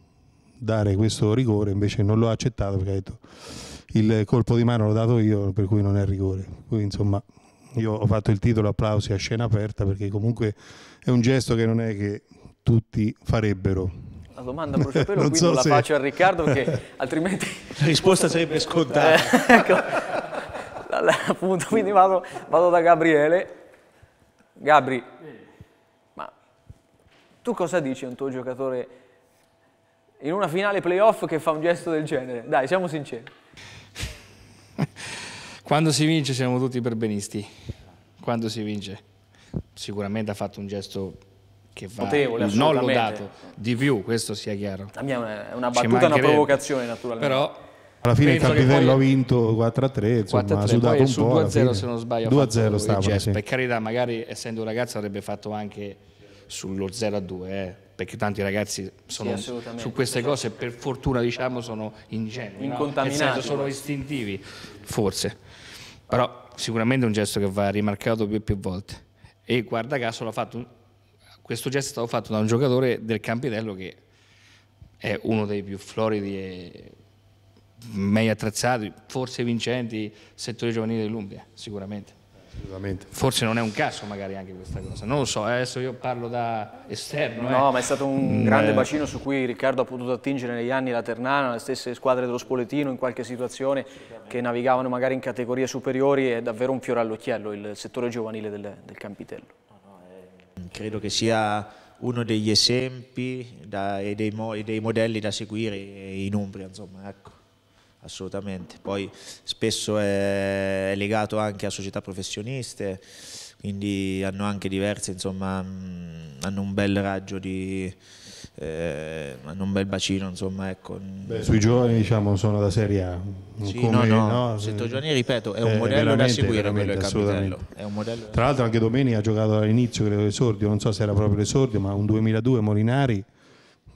dare questo rigore, invece non lo ha accettato perché ha detto il colpo di mano l'ho dato io, per cui non è rigore. Quindi insomma io ho fatto il titolo applausi a scena aperta perché comunque è un gesto che non è che tutti farebbero? La domanda a bruciapelo qui so non la se... faccio a Riccardo perché altrimenti... La risposta sarebbe eh, scontata. Eh, ecco, appunto, quindi vado, vado, da Gabriele. Gabri, ma tu cosa dici a un tuo giocatore in una finale playoff che fa un gesto del genere? Dai, siamo sinceri. Quando si vince siamo tutti perbenisti, quando si vince. Sicuramente ha fatto un gesto che va Notevole, non lodato di più, questo sia chiaro. La mia è una, battuta, una provocazione naturalmente. Però alla fine Penso il Capitello poi... ha vinto 4-3, a ha sudato un po'. 2-0 se non sbaglio 2-0 stava, sì. Per carità, magari essendo un ragazzo avrebbe fatto anche sullo 0-2, a eh, perché tanti ragazzi sono, sì, su queste cose per fortuna diciamo sono ingenui, incontaminati, no? sono istintivi, forse. Però sicuramente è un gesto che va rimarcato più e più volte. E guarda caso l'ha fatto questo gesto è stato fatto da un giocatore del Campidello che è uno dei più floridi e meglio attrezzati, forse vincenti, settore giovanile dell'Umbria, sicuramente. Forse non è un caso magari anche questa cosa, non lo so, eh, adesso io parlo da esterno. Eh. No, eh. ma è stato un mm, grande eh. bacino su cui Riccardo ha potuto attingere negli anni la Ternana, le stesse squadre dello Spoletino in qualche situazione che navigavano magari in categorie superiori, è davvero un fiore all'occhiello il settore giovanile del, del Campitello. Credo che sia uno degli esempi da, e, dei mo, e, dei modelli da seguire in Umbria, insomma, ecco, assolutamente. Poi spesso è, è legato anche a società professioniste, quindi hanno anche diverse, insomma, hanno un bel raggio di, eh, hanno un bel bacino insomma ecco. Beh, sui giovani diciamo sono da serie A sì, Come, no, no, no, Setto eh, Giovanni ripeto è un eh, modello da seguire quello Capitello è un modello tra l'altro anche Domeni ha giocato all'inizio credo esordio non so se era proprio l'esordio ma un 2002 Molinari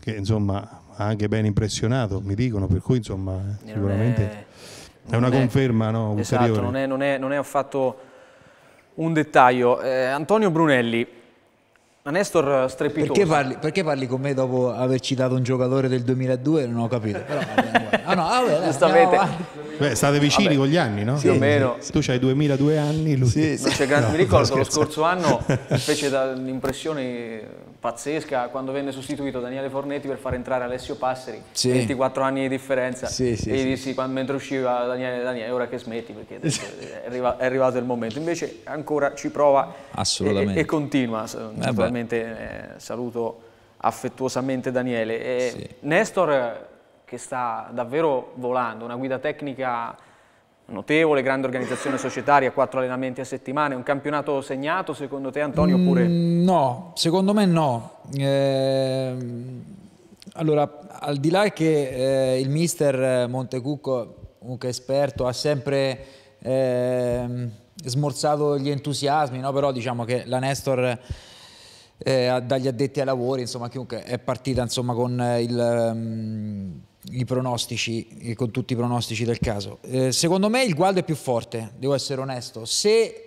che insomma ha anche ben impressionato mi dicono per cui insomma eh, sicuramente è, è una conferma è, no, esatto, non è, non, non è affatto un dettaglio eh, Antonio Brunelli ma Nestor eh, strepitoso. Perché parli, perché parli, con me dopo aver citato un giocatore del 2002? Non ho capito. Però, ah no, vabbè, dai, Giustamente. Beh, state vicini Vabbè, con gli anni, no? Più sì, o meno. Tu hai 2002 anni, lui... Sì, sì. Cioè, no, mi ricordo lo scorso anno fece un'impressione pazzesca quando venne sostituito Daniele Fornetti per far entrare Alessio Passeri, sì. 24 anni di differenza. Sì, sì, e gli dissi quando, mentre usciva Daniele, Daniele, ora che smetti perché è, arriva, è, arrivato il momento. Invece ancora ci prova e, e, continua. Eh naturalmente eh, saluto affettuosamente Daniele. Nestor che sta davvero volando, una guida tecnica notevole, grande organizzazione societaria, quattro allenamenti a settimana, un campionato segnato secondo te Antonio oppure? Mm, no, secondo me no. Eh, allora, al di là che eh, il mister Montecucco, comunque esperto, ha sempre eh, smorzato gli entusiasmi, no? però diciamo che la Nestor... Eh, dagli addetti ai lavori, insomma, chiunque è partita insomma, con il, mm, i pronostici, eh, con tutti i pronostici del caso. Eh, secondo me il Gualdo è più forte, devo essere onesto. Se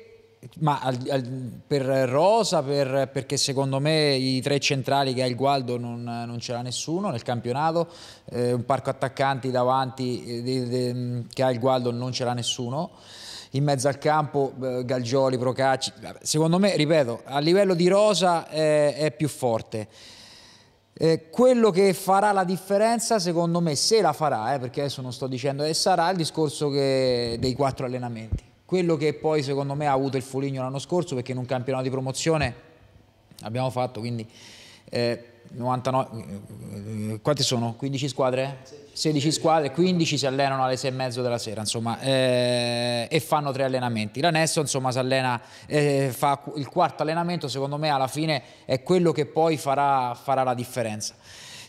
ma al, al, per Rosa, per, perché secondo me i tre centrali che ha il Gualdo non, non ce l'ha nessuno nel campionato, eh, un parco attaccanti davanti eh, de, de, mm, che ha il Gualdo non ce l'ha nessuno, in mezzo al campo eh, Galgioli, Procacci, secondo me, ripeto, a livello di Rosa eh, è più forte. Eh, quello che farà la differenza, secondo me, se la farà, eh, perché adesso non sto dicendo che sarà, il discorso che... dei quattro allenamenti. Quello che poi, secondo me, ha avuto il Foligno l'anno scorso, perché in un campionato di promozione abbiamo fatto, quindi eh, 99, quante sono? 15 squadre? 16 squadre, 15 si allenano alle 6 e mezzo della sera insomma, eh, e fanno tre allenamenti. La Nesso insomma, allena, eh, fa il quarto allenamento, secondo me alla fine è quello che poi farà, farà la differenza.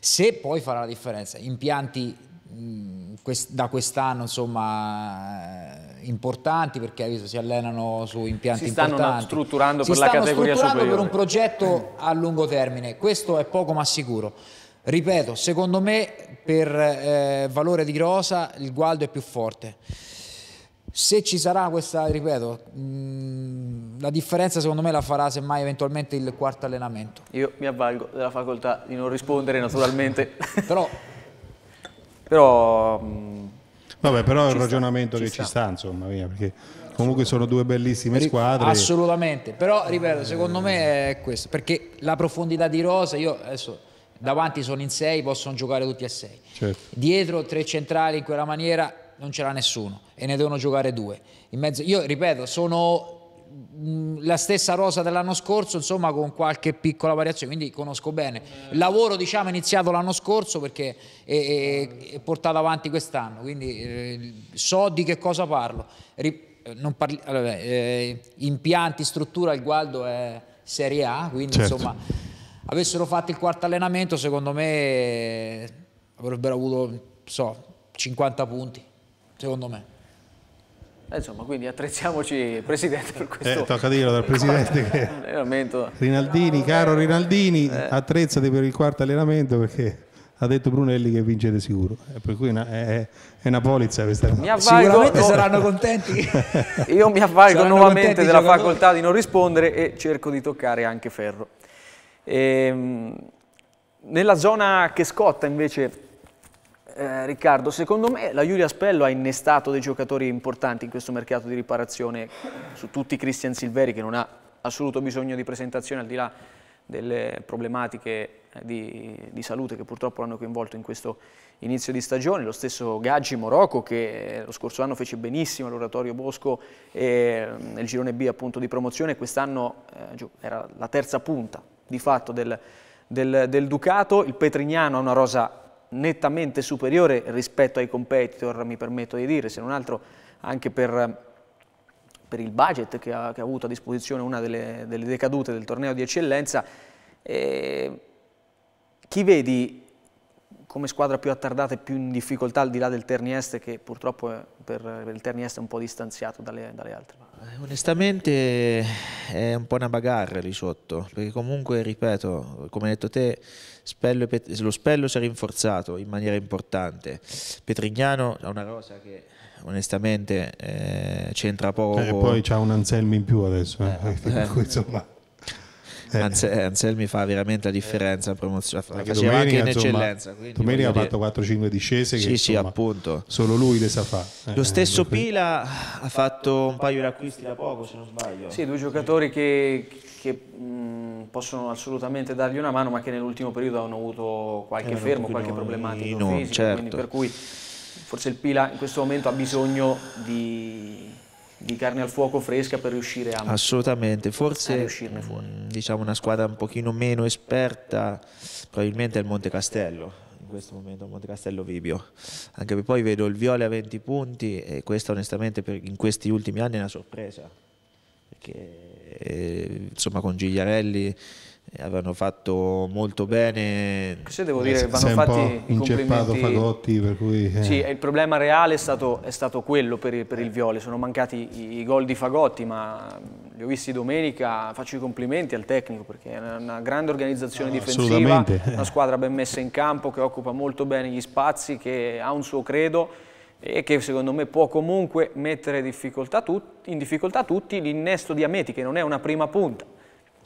Se poi farà la differenza, impianti mh, mm, quest, da quest'anno insomma... Eh, importanti perché visto, si allenano su impianti si stanno strutturando per stanno la categoria stanno strutturando per un progetto a lungo termine, questo è poco ma sicuro. Ripeto, secondo me per eh, valore di rosa il Gualdo è più forte. Se ci sarà questa, ripeto, mh, mm, la differenza secondo me la farà semmai eventualmente il quarto allenamento. Io mi avvalgo della facoltà di non rispondere naturalmente. Però... Però mh mm, Vabbè, però è un ragionamento sta, che ci sta, sta insomma, via, perché comunque sono due bellissime squadre. Assolutamente, però ripeto, secondo me è questo, perché la profondità di rosa, io adesso davanti sono in 6, possono giocare tutti a 6. Certo. Dietro tre centrali in quella maniera non c'era nessuno e ne devono giocare due. In mezzo, io ripeto, sono Mm, la stessa rosa dell'anno scorso, insomma, con qualche piccola variazione, quindi conosco bene. Il lavoro, diciamo, è iniziato l'anno scorso perché è, è, è portato avanti quest'anno, quindi eh, so di che cosa parlo. Eh, parli, allora, eh, impianti, struttura, il Gualdo è Serie A, quindi certo. insomma, avessero fatto il quarto allenamento, secondo me eh, avrebbero avuto, so, 50 punti, secondo me. Eh, insomma, quindi attrezziamoci, eh, Presidente, per questo. Eh, tocca dirlo dal Presidente. Che... Eh, Rinaldini, caro Rinaldini, eh. attrezzati per il quarto allenamento perché ha detto Brunelli che vincete sicuro. E per cui una, è, è, una polizza questa. Mi avvalgo, Sicuramente saranno contenti. Io mi avvalgo saranno nuovamente della giocatori. facoltà di non rispondere e cerco di toccare anche Ferro. Ehm, nella zona che scotta invece eh, Riccardo, secondo me la Julia Spello ha innestato dei giocatori importanti in questo mercato di riparazione su tutti Cristian Silveri che non ha assoluto bisogno di presentazione al di là delle problematiche eh, di, di salute che purtroppo l'hanno coinvolto in questo inizio di stagione, lo stesso Gaggi Morocco che eh, lo scorso anno fece benissimo all'oratorio Bosco e, mm, nel girone B appunto di promozione, quest'anno eh, era la terza punta di fatto del, del, del Ducato, il Petrignano ha una rosa nettamente superiore rispetto ai competitor, mi permetto di dire, se non altro anche per, per il budget che ha, che ha, avuto a disposizione una delle, delle decadute del torneo di eccellenza. E eh, chi vedi come squadra più attardata e più in difficoltà al di là del Terni Est che purtroppo è, per, il Terni Est è un po' distanziato dalle, dalle, altre? Eh, onestamente è un po' una bagarre lì sotto perché comunque ripeto come hai detto te Spello lo Spello si è rinforzato in maniera importante Petrignano ha una rosa che onestamente eh, c'entra eh, poco. E poi c'ha un Anselmi in più adesso, eh, eh, eh. insomma. Eh. Ansel, eh, Anselmi fa veramente la differenza, La promozione, anche faceva domenica, anche in insomma, eccellenza. Domenica ha fatto 4-5 discese che sì, insomma, sì, appunto. solo lui le sa fare. Eh, Lo stesso per... Pila ha fatto un paio di acquisti da poco, se non sbaglio. Sì, due giocatori che, che mh, possono assolutamente dargli una mano, ma che nell'ultimo periodo hanno avuto qualche eh, fermo, qualche problematica fisico, certo. per cui forse il Pila in questo momento ha bisogno di di carne al fuoco fresca per riuscire a assolutamente forse a riuscirne fuori. Mm, diciamo una squadra un pochino meno esperta probabilmente è il Monte Castello in questo momento Monte Castello Vibio anche perché poi vedo il Viole a 20 punti e questa onestamente per, in questi ultimi anni è una sorpresa perché eh, insomma con Gigliarelli avevano fatto molto bene. Se devo dire, eh, vanno fatti i complimenti. Fagotti, per cui, eh. Sì, il problema reale è stato, è stato quello per il, per il, Viole, sono mancati i, i, gol di Fagotti, ma li ho visti domenica, faccio i complimenti al tecnico perché è una, grande organizzazione no, ah, difensiva, una squadra ben messa in campo che occupa molto bene gli spazi, che ha un suo credo e che secondo me può comunque mettere difficoltà in difficoltà tutti l'innesto di Ameti che non è una prima punta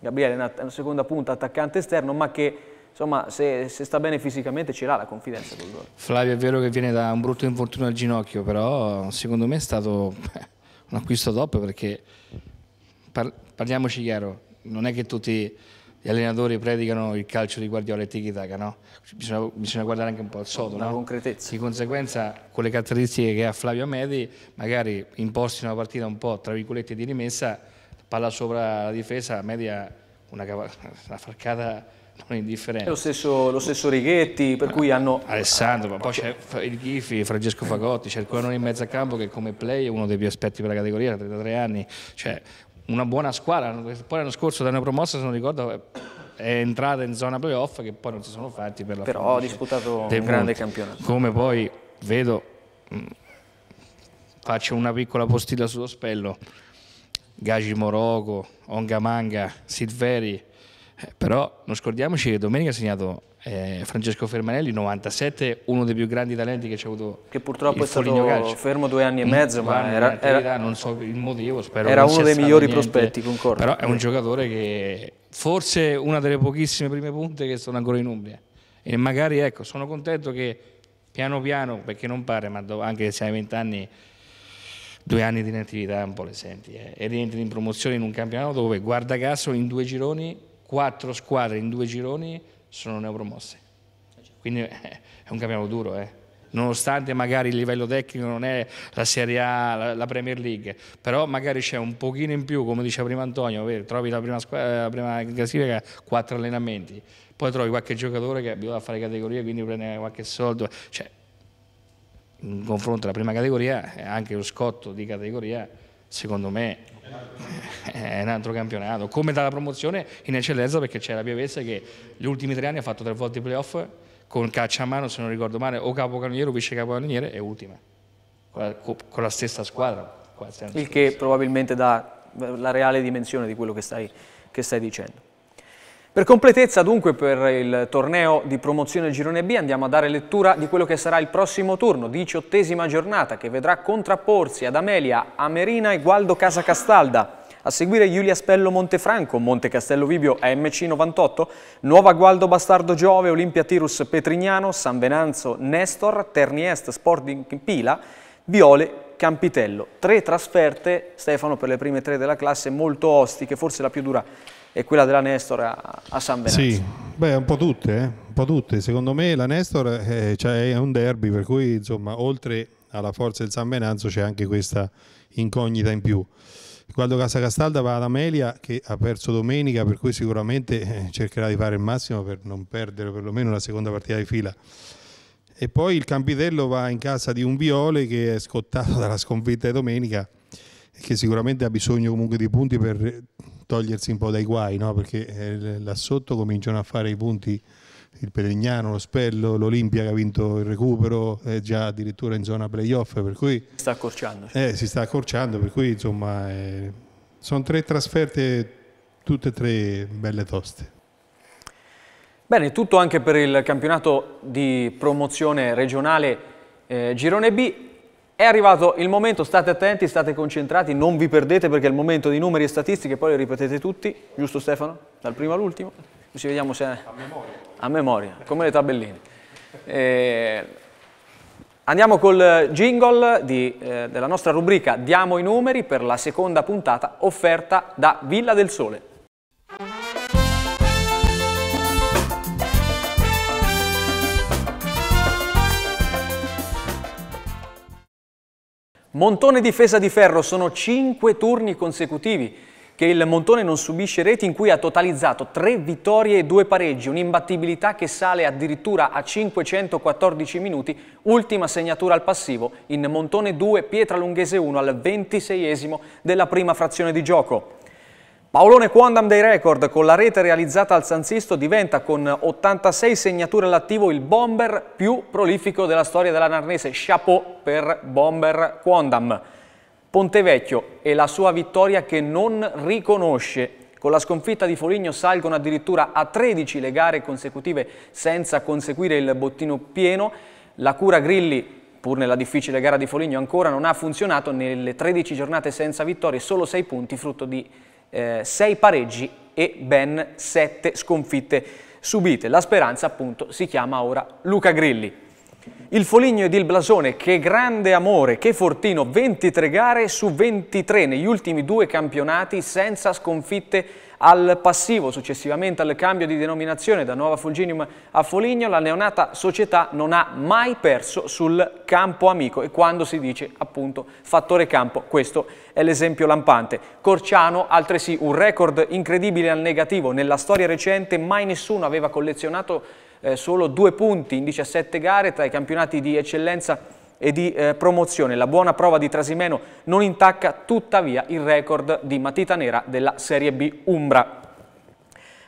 Gabriele è una, una seconda punta attaccante esterno, ma che insomma, se, se, sta bene fisicamente ce l'ha la confidenza col gol. Flavio è vero che viene da un brutto infortunio al ginocchio, però secondo me è stato beh, un acquisto top perché par parliamoci chiaro, non è che tutti gli allenatori predicano il calcio di Guardiola e Tiki-Taka, no? bisogna, bisogna, guardare anche un po' al sodo. La no? concretezza. Di conseguenza, con le caratteristiche che ha Flavio Amedi, magari imposti una partita un po' tra virgolette di rimessa palla sopra la difesa, media una, una farcata non indifferente. lo stesso, lo stesso Righetti, per Ma, cui hanno... Alessandro, ma poi c'è il Ghifi, Francesco Fagotti, c'è il Coronel in mezzo a campo che come play è uno dei più aspetti per la categoria, 33 anni, cioè una buona squadra, poi l'anno scorso da una promossa, se non ricordo, è entrata in zona playoff che poi non si sono fatti per la Però ha disputato un grande campionato. Come poi vedo, mm, faccio una piccola postilla sullo spello, Gaji Morogo, Ongamanga, Silveri, eh, però non scordiamoci che domenica ha segnato eh, Francesco Fermanelli, 97, uno dei più grandi talenti che ci ha avuto. Che purtroppo è stato calcio. fermo due anni e mm, mezzo, mm, ma era, era, non so il motivo, spero. Era uno dei migliori niente, prospetti, concordo. Però è un giocatore che forse una delle pochissime prime punte che sono ancora in Umbria. E magari ecco, sono contento che piano piano, perché non pare, ma anche se hai vent'anni due anni di inattività un po' le senti eh. e rientri in promozione in un campionato dove guarda caso in due gironi quattro squadre in due gironi sono neopromosse quindi eh, è un campionato duro eh. nonostante magari il livello tecnico non è la Serie A, la, la Premier League però magari c'è un pochino in più come diceva prima Antonio trovi la prima, la prima classifica quattro allenamenti poi trovi qualche giocatore che è abituato a fare categorie quindi prende qualche soldo cioè in confronto alla prima categoria, anche lo scotto di categoria, secondo me, eh, è un altro campionato. Come dalla promozione in eccellenza, perché c'è la Piavezza che gli ultimi tre anni ha fatto tre volte i playoff con caccia a mano, se non ricordo male, o capocannoniere o vice capo capocannoniere e ultima, con la, con la stessa squadra. Il che probabilmente dà la reale dimensione di quello che stai, che stai dicendo. Per completezza dunque per il torneo di promozione Girone B andiamo a dare lettura di quello che sarà il prossimo turno, diciottesima giornata che vedrà contrapporsi ad Amelia, Amerina e Gualdo Casa Castalda. A seguire Giulia Spello Montefranco, Monte Castello Vibio AMC 98, Nuova Gualdo Bastardo Giove, Olimpia Tirus Petrignano, San Venanzo Nestor, Terni Est Sporting Pila, Viole Campitello. Tre trasferte, Stefano per le prime tre della classe, molto ostiche, forse la più dura e quella della Nestor a, a San Benazzo. Sì, beh, un po' tutte, eh? un po' tutte. Secondo me la Nestor eh, cioè è un derby, per cui insomma, oltre alla forza del San Benazzo c'è anche questa incognita in più. Quando Casa Castalda va ad Amelia che ha perso domenica, per cui sicuramente eh, cercherà di fare il massimo per non perdere perlomeno la seconda partita di fila. E poi il Campidello va in casa di un Viole che è scottato dalla sconfitta di domenica e che sicuramente ha bisogno comunque di punti per togliersi un po' dai guai, no? perché eh, là sotto cominciano a fare i punti il Pellegnano, lo Spello, l'Olimpia che ha vinto il recupero, è già addirittura in zona playoff, per cui... Si sta accorciando. Eh, si sta accorciando, per cui insomma eh, sono tre trasferte, tutte e tre belle toste. Bene, tutto anche per il campionato di promozione regionale eh, Girone B. È arrivato il momento, state attenti, state concentrati, non vi perdete perché è il momento di numeri e statistiche, poi li ripetete tutti, giusto Stefano? Dal primo all'ultimo, Ci vediamo se... A memoria. A memoria, come le tabelline. Eh, andiamo col jingle di, eh, della nostra rubrica Diamo i numeri per la seconda puntata offerta da Villa del Sole. Montone difesa di ferro sono 5 turni consecutivi che il Montone non subisce reti in cui ha totalizzato 3 vittorie e 2 pareggi, un'imbattibilità che sale addirittura a 514 minuti, ultima segnatura al passivo in Montone 2 Pietralunghese 1 al 26 esimo della prima frazione di gioco. Paolone Quandam dei record con la rete realizzata al Sanzisto diventa con 86 segnature all'attivo il bomber più prolifico della storia della Narnese. Chapeau per bomber Quandam. Pontevecchio e la sua vittoria che non riconosce. Con la sconfitta di Foligno salgono addirittura a 13 le gare consecutive senza conseguire il bottino pieno. La cura Grilli pur nella difficile gara di Foligno ancora non ha funzionato nelle 13 giornate senza vittorie, solo 6 punti frutto di 6 eh, pareggi e ben 7 sconfitte subite. La speranza appunto si chiama ora Luca Grilli. Il Foligno ed il Blasone, che grande amore, che fortino, 23 gare su 23 negli ultimi due campionati senza sconfitte al passivo. Successivamente al cambio di denominazione da Nuova Fulginium a Foligno, la neonata società non ha mai perso sul campo amico e quando si dice appunto fattore campo, questo è l'esempio lampante. Corciano altresì un record incredibile al negativo, nella storia recente mai nessuno aveva collezionato eh, solo due punti in 17 gare tra i campionati di eccellenza e di eh, promozione. La buona prova di Trasimeno non intacca tuttavia il record di matita nera della Serie B Umbra.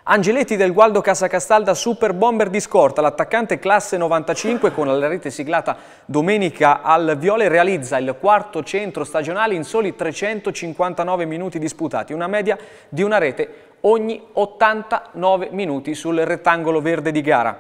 Angeletti del Gualdo Casacastalda, super bomber di scorta, l'attaccante classe 95 con la rete siglata domenica al Viole realizza il quarto centro stagionale in soli 359 minuti disputati, una media di una rete ogni 89 minuti sul rettangolo verde di gara.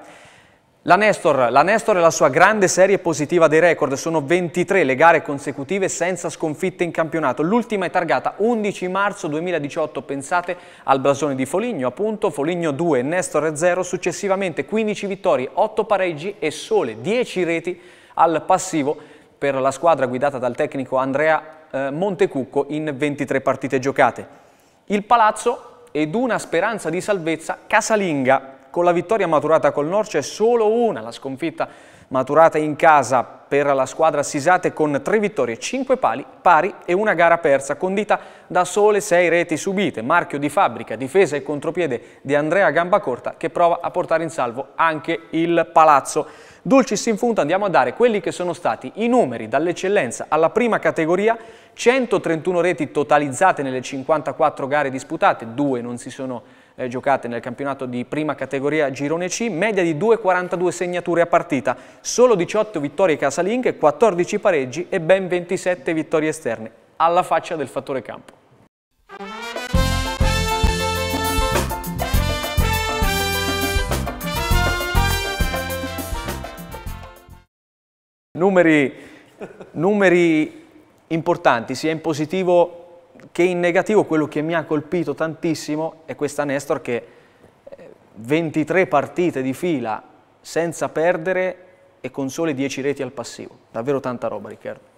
La Nestor, la Nestor, e la sua grande serie positiva dei record sono 23 le gare consecutive senza sconfitte in campionato. L'ultima è targata 11 marzo 2018, pensate al blasone di Foligno, appunto, Foligno 2, Nestor 0, successivamente 15 vittorie, 8 pareggi e sole 10 reti al passivo per la squadra guidata dal tecnico Andrea eh, Montecucco in 23 partite giocate. Il Palazzo ed una speranza di salvezza casalinga con la vittoria maturata col Norcia è solo una la sconfitta maturata in casa per la squadra Sisate con tre vittorie, cinque pali, pari e una gara persa, condita da sole sei reti subite. Marchio di fabbrica, difesa e contropiede di Andrea Gambacorta che prova a portare in salvo anche il palazzo. Dulcis in funto andiamo a dare quelli che sono stati i numeri dall'eccellenza alla prima categoria, 131 reti totalizzate nelle 54 gare disputate, due non si sono eh, giocate nel campionato di prima categoria Girone C, media di 2,42 segnature a partita, solo 18 vittorie casalinghe, 14 pareggi e ben 27 vittorie esterne, alla faccia del fattore campo. Numeri, numeri importanti sia in positivo che in negativo quello che mi ha colpito tantissimo è questa Nestor che 23 eh, partite di fila senza perdere e con sole 10 reti al passivo. Davvero tanta roba Riccardo.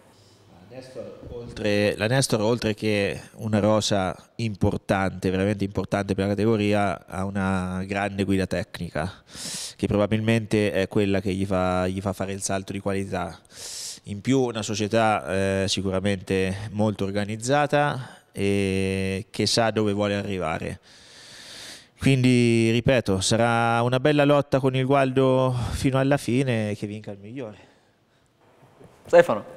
oltre, la Nestor, oltre che una rosa importante, veramente importante per la categoria, ha una grande guida tecnica, che probabilmente è quella che gli fa, gli fa fare il salto di qualità in più una società eh, sicuramente molto organizzata e che sa dove vuole arrivare. Quindi, ripeto, sarà una bella lotta con il Gualdo fino alla fine che vinca il migliore. Stefano.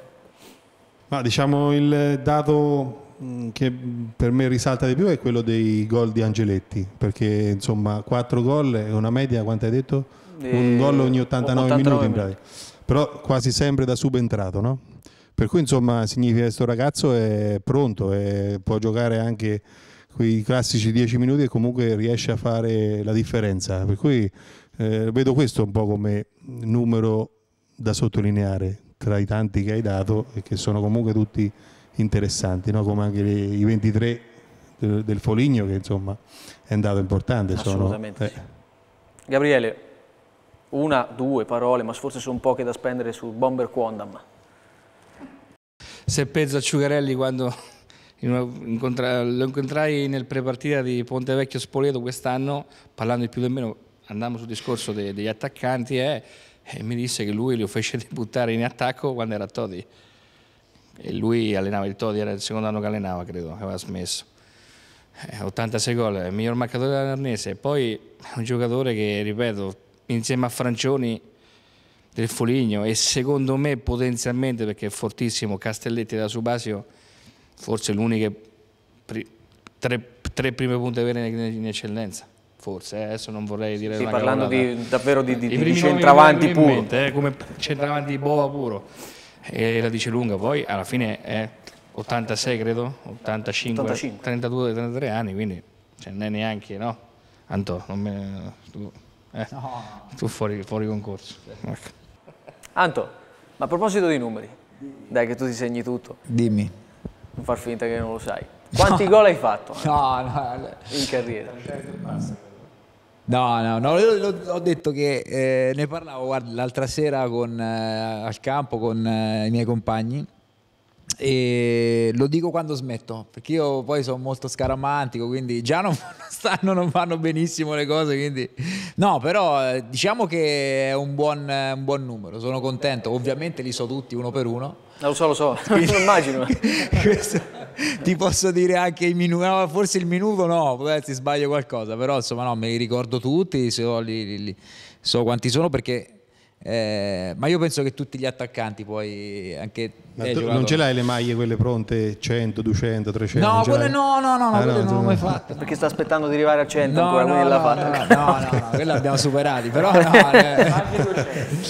Ma diciamo il dato mm, che per me risalta di più è quello dei gol di Angeletti, perché insomma quattro gol è una media, quanto hai detto? Un eh, gol ogni 89, 89 minuti in pratica però quasi sempre da subentrato, no? Per cui insomma significa che questo ragazzo è pronto e può giocare anche quei classici 10 minuti e comunque riesce a fare la differenza. Per cui eh, vedo questo un po' come numero da sottolineare tra i tanti che hai dato e che sono comunque tutti interessanti, no? come anche le, i 23 del, del, Foligno che insomma è un dato importante. Assolutamente. Sono, eh. Gabriele, una, due parole, ma forse sono poche da spendere su Bomber Quondam. Se penso a Ciugarelli quando lo incontrai nel prepartita di Ponte Vecchio Spoleto quest'anno, parlando di più o meno, andiamo sul discorso de degli attaccanti eh, e mi disse che lui lo fece debuttare in attacco quando era Todi. E lui allenava il Todi, era il secondo anno che allenava, credo, aveva smesso. 86 eh, gol, il miglior marcatore dell'Arnese, poi un giocatore che, ripeto, insieme a Francioni del Foligno e secondo me potenzialmente, perché è fortissimo, Castelletti da Subasio, forse l'unica tre, tre prime punte vere in eccellenza forse eh, adesso non vorrei dire sì, parlando di, davvero di, di, di centravanti puro mente, eh, come centravanti boa puro e la dice lunga poi alla fine è 86 credo 85, 85. 32 33 anni quindi cioè, non è neanche no Anto non me, tu, eh, no. Tu fuori, fuori concorso. Ecco. Anto, ma a proposito di numeri, dai che tu ti segni tutto. Dimmi. Non far finta che non lo sai. Quanti no. gol hai fatto? No, no. In carriera. No, no, no, io ho detto che eh, ne parlavo l'altra sera con, eh, al campo con eh, i miei compagni e lo dico quando smetto, perché io poi sono molto scaramantico, quindi già non stanno, non vanno benissimo le cose, quindi no, però eh, diciamo che è un buon, un buon numero, sono contento, ovviamente li so tutti uno per uno. Lo so, lo so, quindi, immagino. Questo, ti posso dire anche i minuti, no, forse il minuto no, si sbaglio qualcosa, però insomma no, me li ricordo tutti, so, li, li, li, so quanti sono perché eh, ma io penso che tutti gli attaccanti poi anche eh, non ce l'hai le maglie quelle pronte 100, 200, 300? No, quelle no, no, no, ah, quelle no, non l'ho mai fatta. Perché sta aspettando di arrivare a 100 no, ancora, no, quindi no, No, no, no, no, quelle abbiamo superati, però no.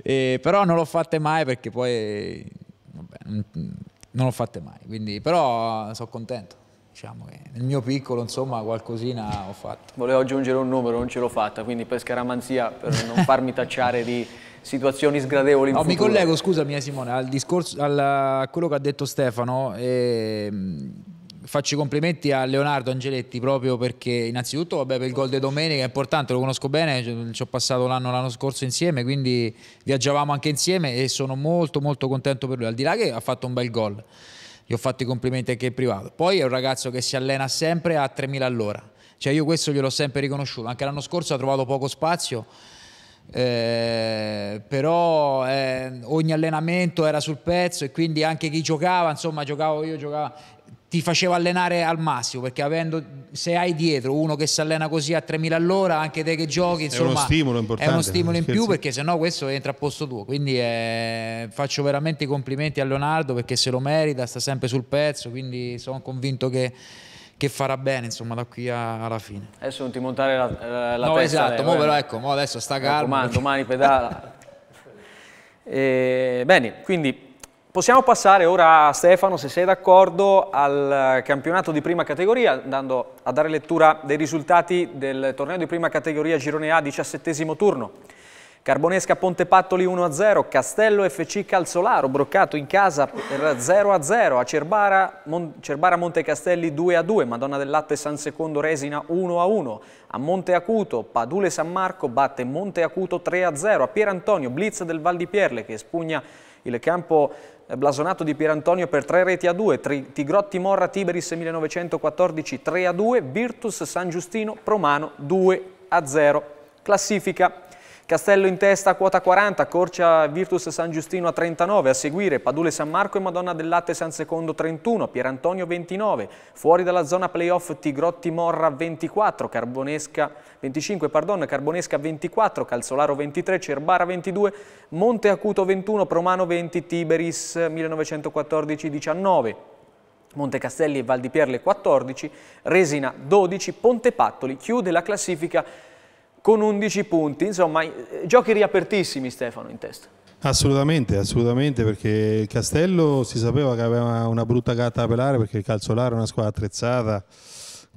Eh. eh, però non l'ho fatte mai perché poi vabbè, non l'ho fatte mai, quindi però sono contento. Diciamo che nel mio piccolo, insomma, qualcosina ho fatto. Volevo aggiungere un numero, non ce l'ho fatta, quindi per scaramanzia, per non farmi tacciare di situazioni sgradevoli. no, futuro. mi collego, scusami eh, Simone, al discorso, alla, a quello che ha detto Stefano. E, mm, faccio i complimenti a Leonardo Angeletti proprio perché innanzitutto vabbè, per il gol di domenica è importante, lo conosco bene, ci ho passato l'anno l'anno scorso insieme, quindi viaggiavamo anche insieme e sono molto molto contento per lui, al di là che ha fatto un bel gol gli ho fatto i complimenti anche in privato. Poi è un ragazzo che si allena sempre a 3.000 all'ora, cioè io questo gliel'ho sempre riconosciuto, anche l'anno scorso ha trovato poco spazio, eh, però eh, ogni allenamento era sul pezzo e quindi anche chi giocava, insomma giocavo io, giocava, ti faceva allenare al massimo perché avendo, se hai dietro uno che si allena così a 3000 all'ora anche te che giochi insomma, è uno stimolo importante è uno stimolo eh, in più perché sennò questo entra a posto tuo quindi eh, faccio veramente i complimenti a Leonardo perché se lo merita sta sempre sul pezzo quindi sono convinto che, che farà bene insomma da qui alla fine adesso non ti montare la, eh, la no, testa esatto, eh, mo però ecco adesso sta calmo domani pedala e, bene quindi Possiamo passare ora, Stefano, se sei d'accordo, al campionato di prima categoria, andando a dare lettura dei risultati del torneo di prima categoria Girone A, diciassettesimo turno. Carbonesca Pontepattoli 1-0, Castello FC Calzolaro, Broccato in casa per 0-0, a Cerbara, Mon Cerbara Montecastelli 2-2, Madonna del Latte San Secondo Resina 1-1, a Monteacuto Padule San Marco batte Monteacuto 3-0, a Pier Antonio Blitz del Val di Pierle che spugna il campo blasonato di Pierantonio per 3 reti a 2, Tigrotti Morra Tiberis 1914 3 a 2, Virtus San Giustino Promano 2 a 0. Classifica Castello in testa a quota 40, Corcia Virtus San Giustino a 39, a seguire Padule San Marco e Madonna del Latte San Secondo 31, Pierantonio 29, fuori dalla zona playoff Tigrotti Morra 24, Carbonesca 25, pardon, Carbonesca 24, Calzolaro 23, Cerbara 22, Monte Acuto 21, Promano 20, Tiberis 1914 19. Montecastelli e Val di Pierle 14, Resina 12, Ponte Pattoli chiude la classifica con 11 punti, insomma eh, giochi riapertissimi Stefano in testa. Assolutamente, assolutamente, perché il Castello si sapeva che aveva una brutta gatta da pelare perché il Calzolare è una squadra attrezzata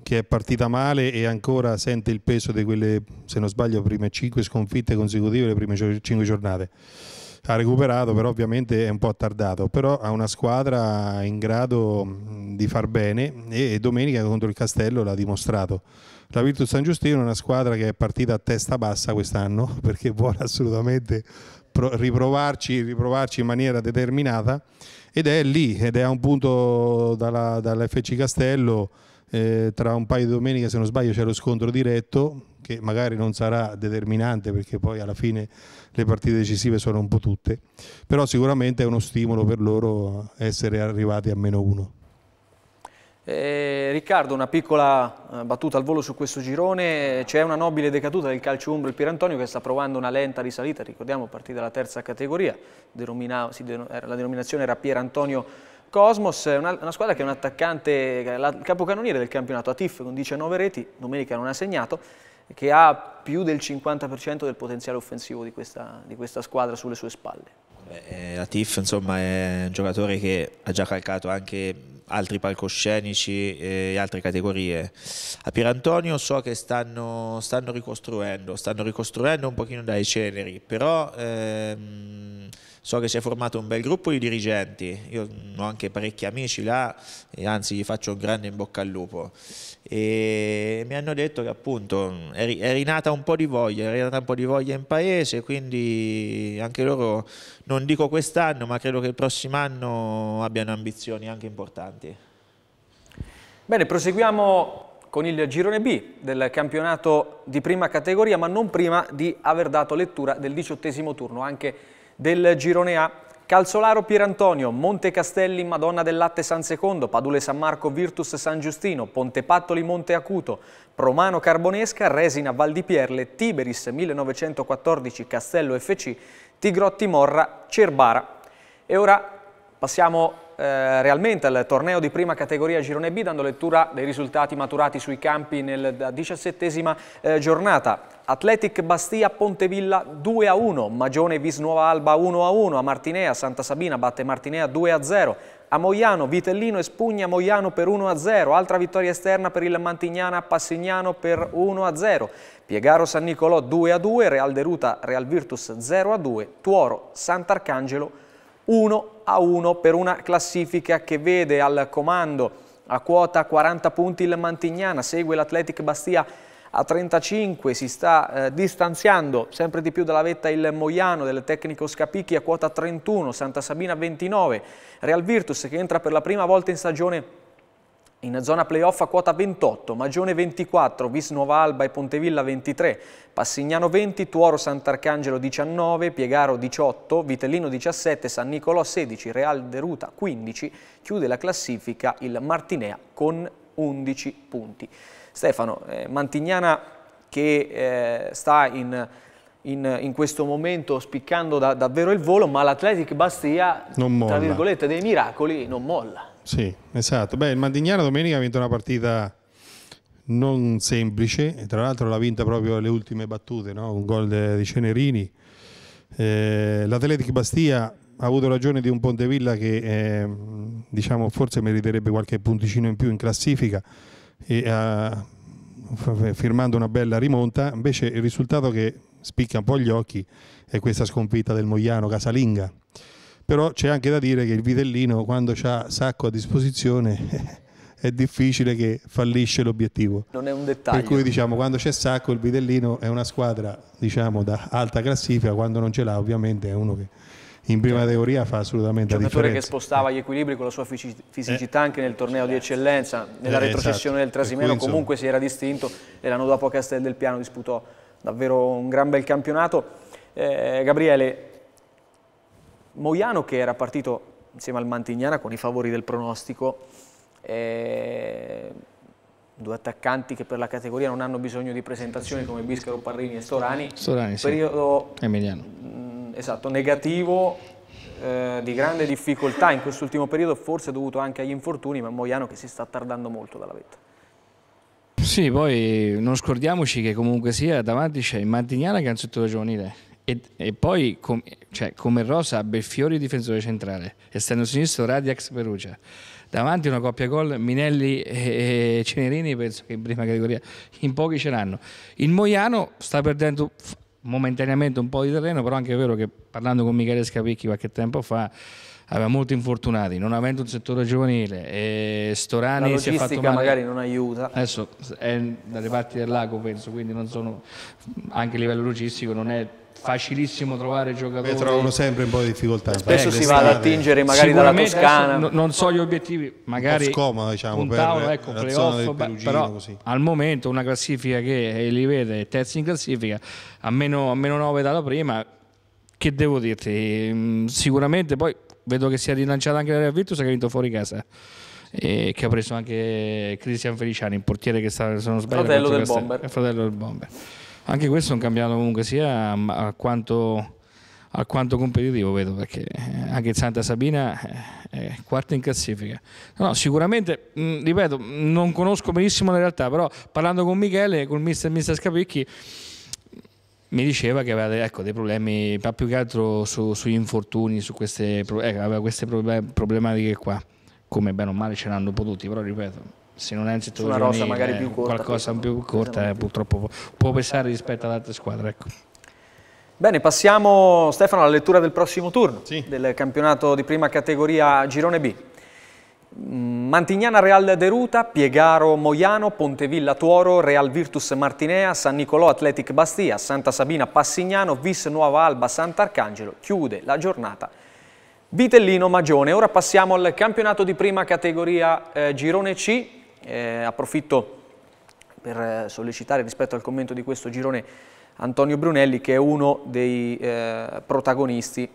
che è partita male e ancora sente il peso di quelle, se non sbaglio, prime 5 sconfitte consecutive, le prime 5 giornate. Ha recuperato, però ovviamente è un po' attardato, però ha una squadra in grado di far bene e domenica contro il Castello l'ha dimostrato la Virtus San Giustino è una squadra che è partita a testa bassa quest'anno perché vuole assolutamente riprovarci, riprovarci in maniera determinata ed è lì ed è a un punto dalla, dall'FC Castello eh, tra un paio di domeniche se non sbaglio c'è lo scontro diretto che magari non sarà determinante perché poi alla fine le partite decisive sono un po' tutte però sicuramente è uno stimolo per loro essere arrivati a meno uno eh, Riccardo, una piccola eh, battuta al volo su questo girone, c'è una nobile decaduta del calcio umbro il Pirantonio che sta provando una lenta risalita, ricordiamo partita dalla terza categoria, Denomina, si, den la denominazione era Pierantonio Cosmos, eh, una, una squadra che è un attaccante, la, il capocannoniere del campionato Atif con 19 reti, domenica non ha segnato, che ha più del 50% del potenziale offensivo di questa, di questa squadra sulle sue spalle. Beh, eh, Tiff insomma, è un giocatore che ha già calcato anche altri palcoscenici e altre categorie. A Pierantonio so che stanno, stanno ricostruendo, stanno ricostruendo un pochino dai ceneri, però ehm, So che si è formato un bel gruppo di dirigenti, io ho anche parecchi amici là, e anzi gli faccio un grande in bocca al lupo. E mi hanno detto che appunto è, rinata un po' di voglia, è rinata un po' di voglia in paese, quindi anche loro, non dico quest'anno, ma credo che il prossimo anno abbiano ambizioni anche importanti. Bene, proseguiamo con il girone B del campionato di prima categoria, ma non prima di aver dato lettura del diciottesimo turno, anche del girone A. Calzolaro Pierantonio, Monte Castelli, Madonna del Latte San Secondo, Padule San Marco, Virtus San Giustino, Pontepattoli Monte Acuto, Romano Carbonesca, Resina Val di Pierle, Tiberis 1914 Castello FC, Tigrotti Morra, Cerbara. E ora passiamo eh, realmente al torneo di prima categoria Girone B dando lettura dei risultati maturati sui campi nella diciassettesima eh, giornata. Atletic Bastia Pontevilla 2 a 1, Magione Visnuova Alba 1 a 1, a Martinea Santa Sabina batte Martinea 2 a 0, a Moiano Vitellino e Spugna Moiano per 1 a 0, altra vittoria esterna per il Mantignana Passignano per 1 a 0, Piegaro San Nicolò 2 a 2, Real Deruta Real Virtus 0 a 2, Tuoro Sant'Arcangelo 1 a 1 per una classifica che vede al comando a quota 40 punti il Mantignana, segue l'Athletic Bastia a 35, si sta eh, distanziando sempre di più dalla vetta il Moiano del tecnico Scapicchi a quota 31, Santa Sabina 29, Real Virtus che entra per la prima volta in stagione in zona playoff a quota 28, Magione 24, Vis Nuova Alba e Pontevilla 23, Passignano 20, Tuoro Sant'Arcangelo 19, Piegaro 18, Vitellino 17, San Nicolò 16, Real Deruta 15, chiude la classifica il Martinea con 11 punti. Stefano, eh, Mantignana che eh, sta in in, in, questo momento spiccando da, davvero il volo, ma l'Atletic Bastia, tra virgolette, dei miracoli non molla. Sì, esatto. Beh, il Mandignano domenica ha vinto una partita non semplice, e tra l'altro l'ha vinta proprio alle ultime battute, no? un gol di Cenerini. Eh, L'Atletic Bastia ha avuto ragione di un Pontevilla che eh, diciamo forse meriterebbe qualche punticino in più in classifica e ha, eh, firmando una bella rimonta, invece il risultato che spicca un po' gli occhi è questa sconfitta del Mogliano Casalinga però c'è anche da dire che il vitellino quando ha sacco a disposizione è difficile che fallisce l'obiettivo. Non è un dettaglio. Per cui diciamo quando c'è sacco il vitellino è una squadra diciamo da alta classifica, quando non ce l'ha ovviamente è uno che in prima certo. teoria fa assolutamente la differenza. Un giocatore che spostava gli eh. equilibri con la sua fisicità eh. anche nel torneo di eh. eccellenza, nella eh, retrocessione esatto. del Trasimeno comunque insomma. si era distinto e l'anno dopo Castel del Piano disputò davvero un gran bel campionato. Eh, Gabriele, Moiano che era partito insieme al Mantignana con i favori del pronostico, eh, due attaccanti che per la categoria non hanno bisogno di presentazioni come Biscaro, Parrini e Storani, Storani periodo sì. mh, mm, esatto, negativo eh, di grande difficoltà in quest'ultimo periodo forse dovuto anche agli infortuni ma Moiano che si sta tardando molto dalla vetta. Sì, poi non scordiamoci che comunque sia davanti c'è il Mantignana che è un settore giovanile e, e poi com, cioè, come Rosa Belfiori difensore centrale, esterno sinistro Radiax Perugia. Davanti una coppia gol Minelli e Cenerini penso che in prima categoria in pochi ce l'hanno. Il Moiano sta perdendo momentaneamente un po' di terreno, però anche è vero che parlando con Michele Scapicchi qualche tempo fa aveva molti infortunati, non avendo un settore giovanile, e Storani si è fatto male. magari non aiuta. Adesso è dalle parti del lago, penso, quindi non sono, anche a livello logistico non è facilissimo trovare giocatori. Beh, trovano sempre un po' di difficoltà. Spesso si va ad attingere magari dalla Toscana. non so gli obiettivi, magari un, scomodo, diciamo, un per ecco, playoff, Perugino, però così. al momento una classifica che eh, li vede terzi in classifica, a meno, a meno 9 dalla prima, che devo dirti? Mm, sicuramente poi vedo che si è rilanciata anche la Real Virtus che ha vinto fuori casa e che ha preso anche Cristian Feliciani, il portiere che sta, se non sbaglio, fratello del, bomber. fratello del bomber. Anche questo è un campionato comunque sia mm, alquanto, alquanto competitivo, vedo, perché eh, anche il Santa Sabina eh, è quarta in classifica. No, sicuramente, mm, ripeto, mm, non conosco benissimo la realtà, però parlando con Michele, con il mister, mister Scapicchi, mi diceva che aveva ecco, dei problemi, ma più che altro su, sugli infortuni, su queste, ecco, aveva queste problematiche qua, come bene o male ce l'hanno potuti, però ripeto, se non è in settore rosa magari più corta, qualcosa ecco. più corta eh, purtroppo può, può pesare rispetto ad altre squadre. Ecco. Bene, passiamo Stefano alla lettura del prossimo turno sì. del campionato di prima categoria Girone B. Mantignana Real Deruta, Piegaro Moiano, Pontevilla Tuoro, Real Virtus Martinea, San Nicolò Athletic Bastia, Santa Sabina Passignano, Vis Nuova Alba Sant'Arcangelo chiude la giornata Vitellino Magione. Ora passiamo al campionato di prima categoria eh, Girone C, eh, approfitto per eh, sollecitare rispetto al commento di questo girone Antonio Brunelli che è uno dei eh, protagonisti,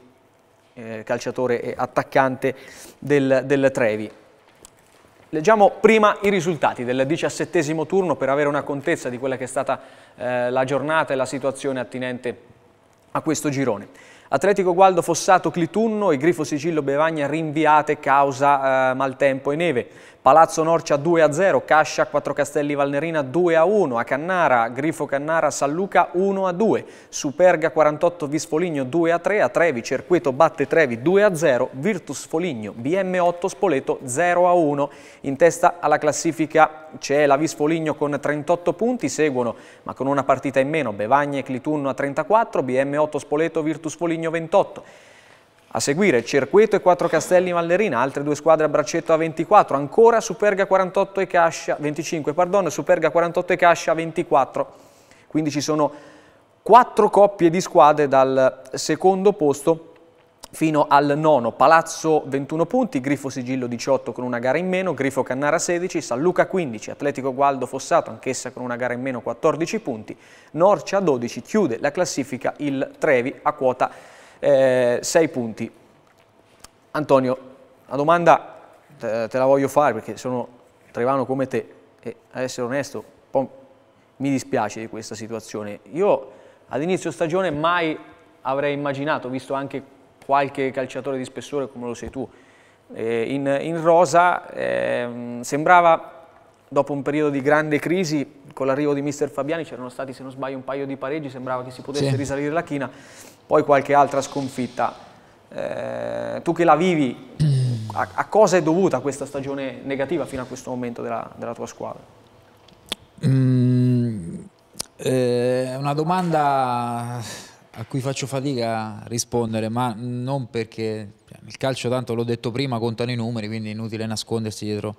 eh, calciatore e attaccante del, del Trevi. Leggiamo prima i risultati del diciassettesimo turno per avere una contezza di quella che è stata eh, la giornata e la situazione attinente a questo girone. Atletico Gualdo Fossato Clitunno e Grifo Sigillo Bevagna rinviate causa eh, maltempo e neve. Palazzo Norcia 2-0, a Cascia 4 Castelli Valnerina 2-1, a a Cannara, Grifo Cannara, San Luca 1-2, a Superga 48 Visfoligno 2-3, a a Trevi Cerqueto batte Trevi 2-0, a Virtus Foligno BM8 Spoleto 0-1. a In testa alla classifica c'è la Visfoligno con 38 punti, seguono ma con una partita in meno Bevagna e Clitunno a 34, BM8 Spoleto Virtus Foligno 28. A seguire Cerqueto e Quattro Castelli Mallerina, altre due squadre a braccetto a 24, ancora Superga 48 e Cascia 25, pardon, Superga 48 e Cascia 24. Quindi ci sono quattro coppie di squadre dal secondo posto fino al nono. Palazzo 21 punti, Grifo Sigillo 18 con una gara in meno, Grifo Cannara 16, San Luca 15, Atletico Gualdo Fossato anch'essa con una gara in meno 14 punti, Norcia 12, chiude la classifica il Trevi a quota eh, 6 punti. Antonio, la domanda te, te, la voglio fare perché sono trevano come te e ad essere onesto mi dispiace di questa situazione. Io all'inizio stagione mai avrei immaginato, visto anche qualche calciatore di spessore come lo sei tu, eh, in, in, rosa eh, sembrava dopo un periodo di grande crisi, con l'arrivo di mister Fabiani c'erano stati, se non sbaglio, un paio di pareggi, sembrava che si potesse sì. risalire la china, poi qualche altra sconfitta. Eh, tu che la vivi, a, a, cosa è dovuta questa stagione negativa fino a questo momento della, della tua squadra? Mm, è eh, una domanda a cui faccio fatica a rispondere, ma non perché cioè, il calcio, tanto l'ho detto prima, contano i numeri, quindi è inutile nascondersi dietro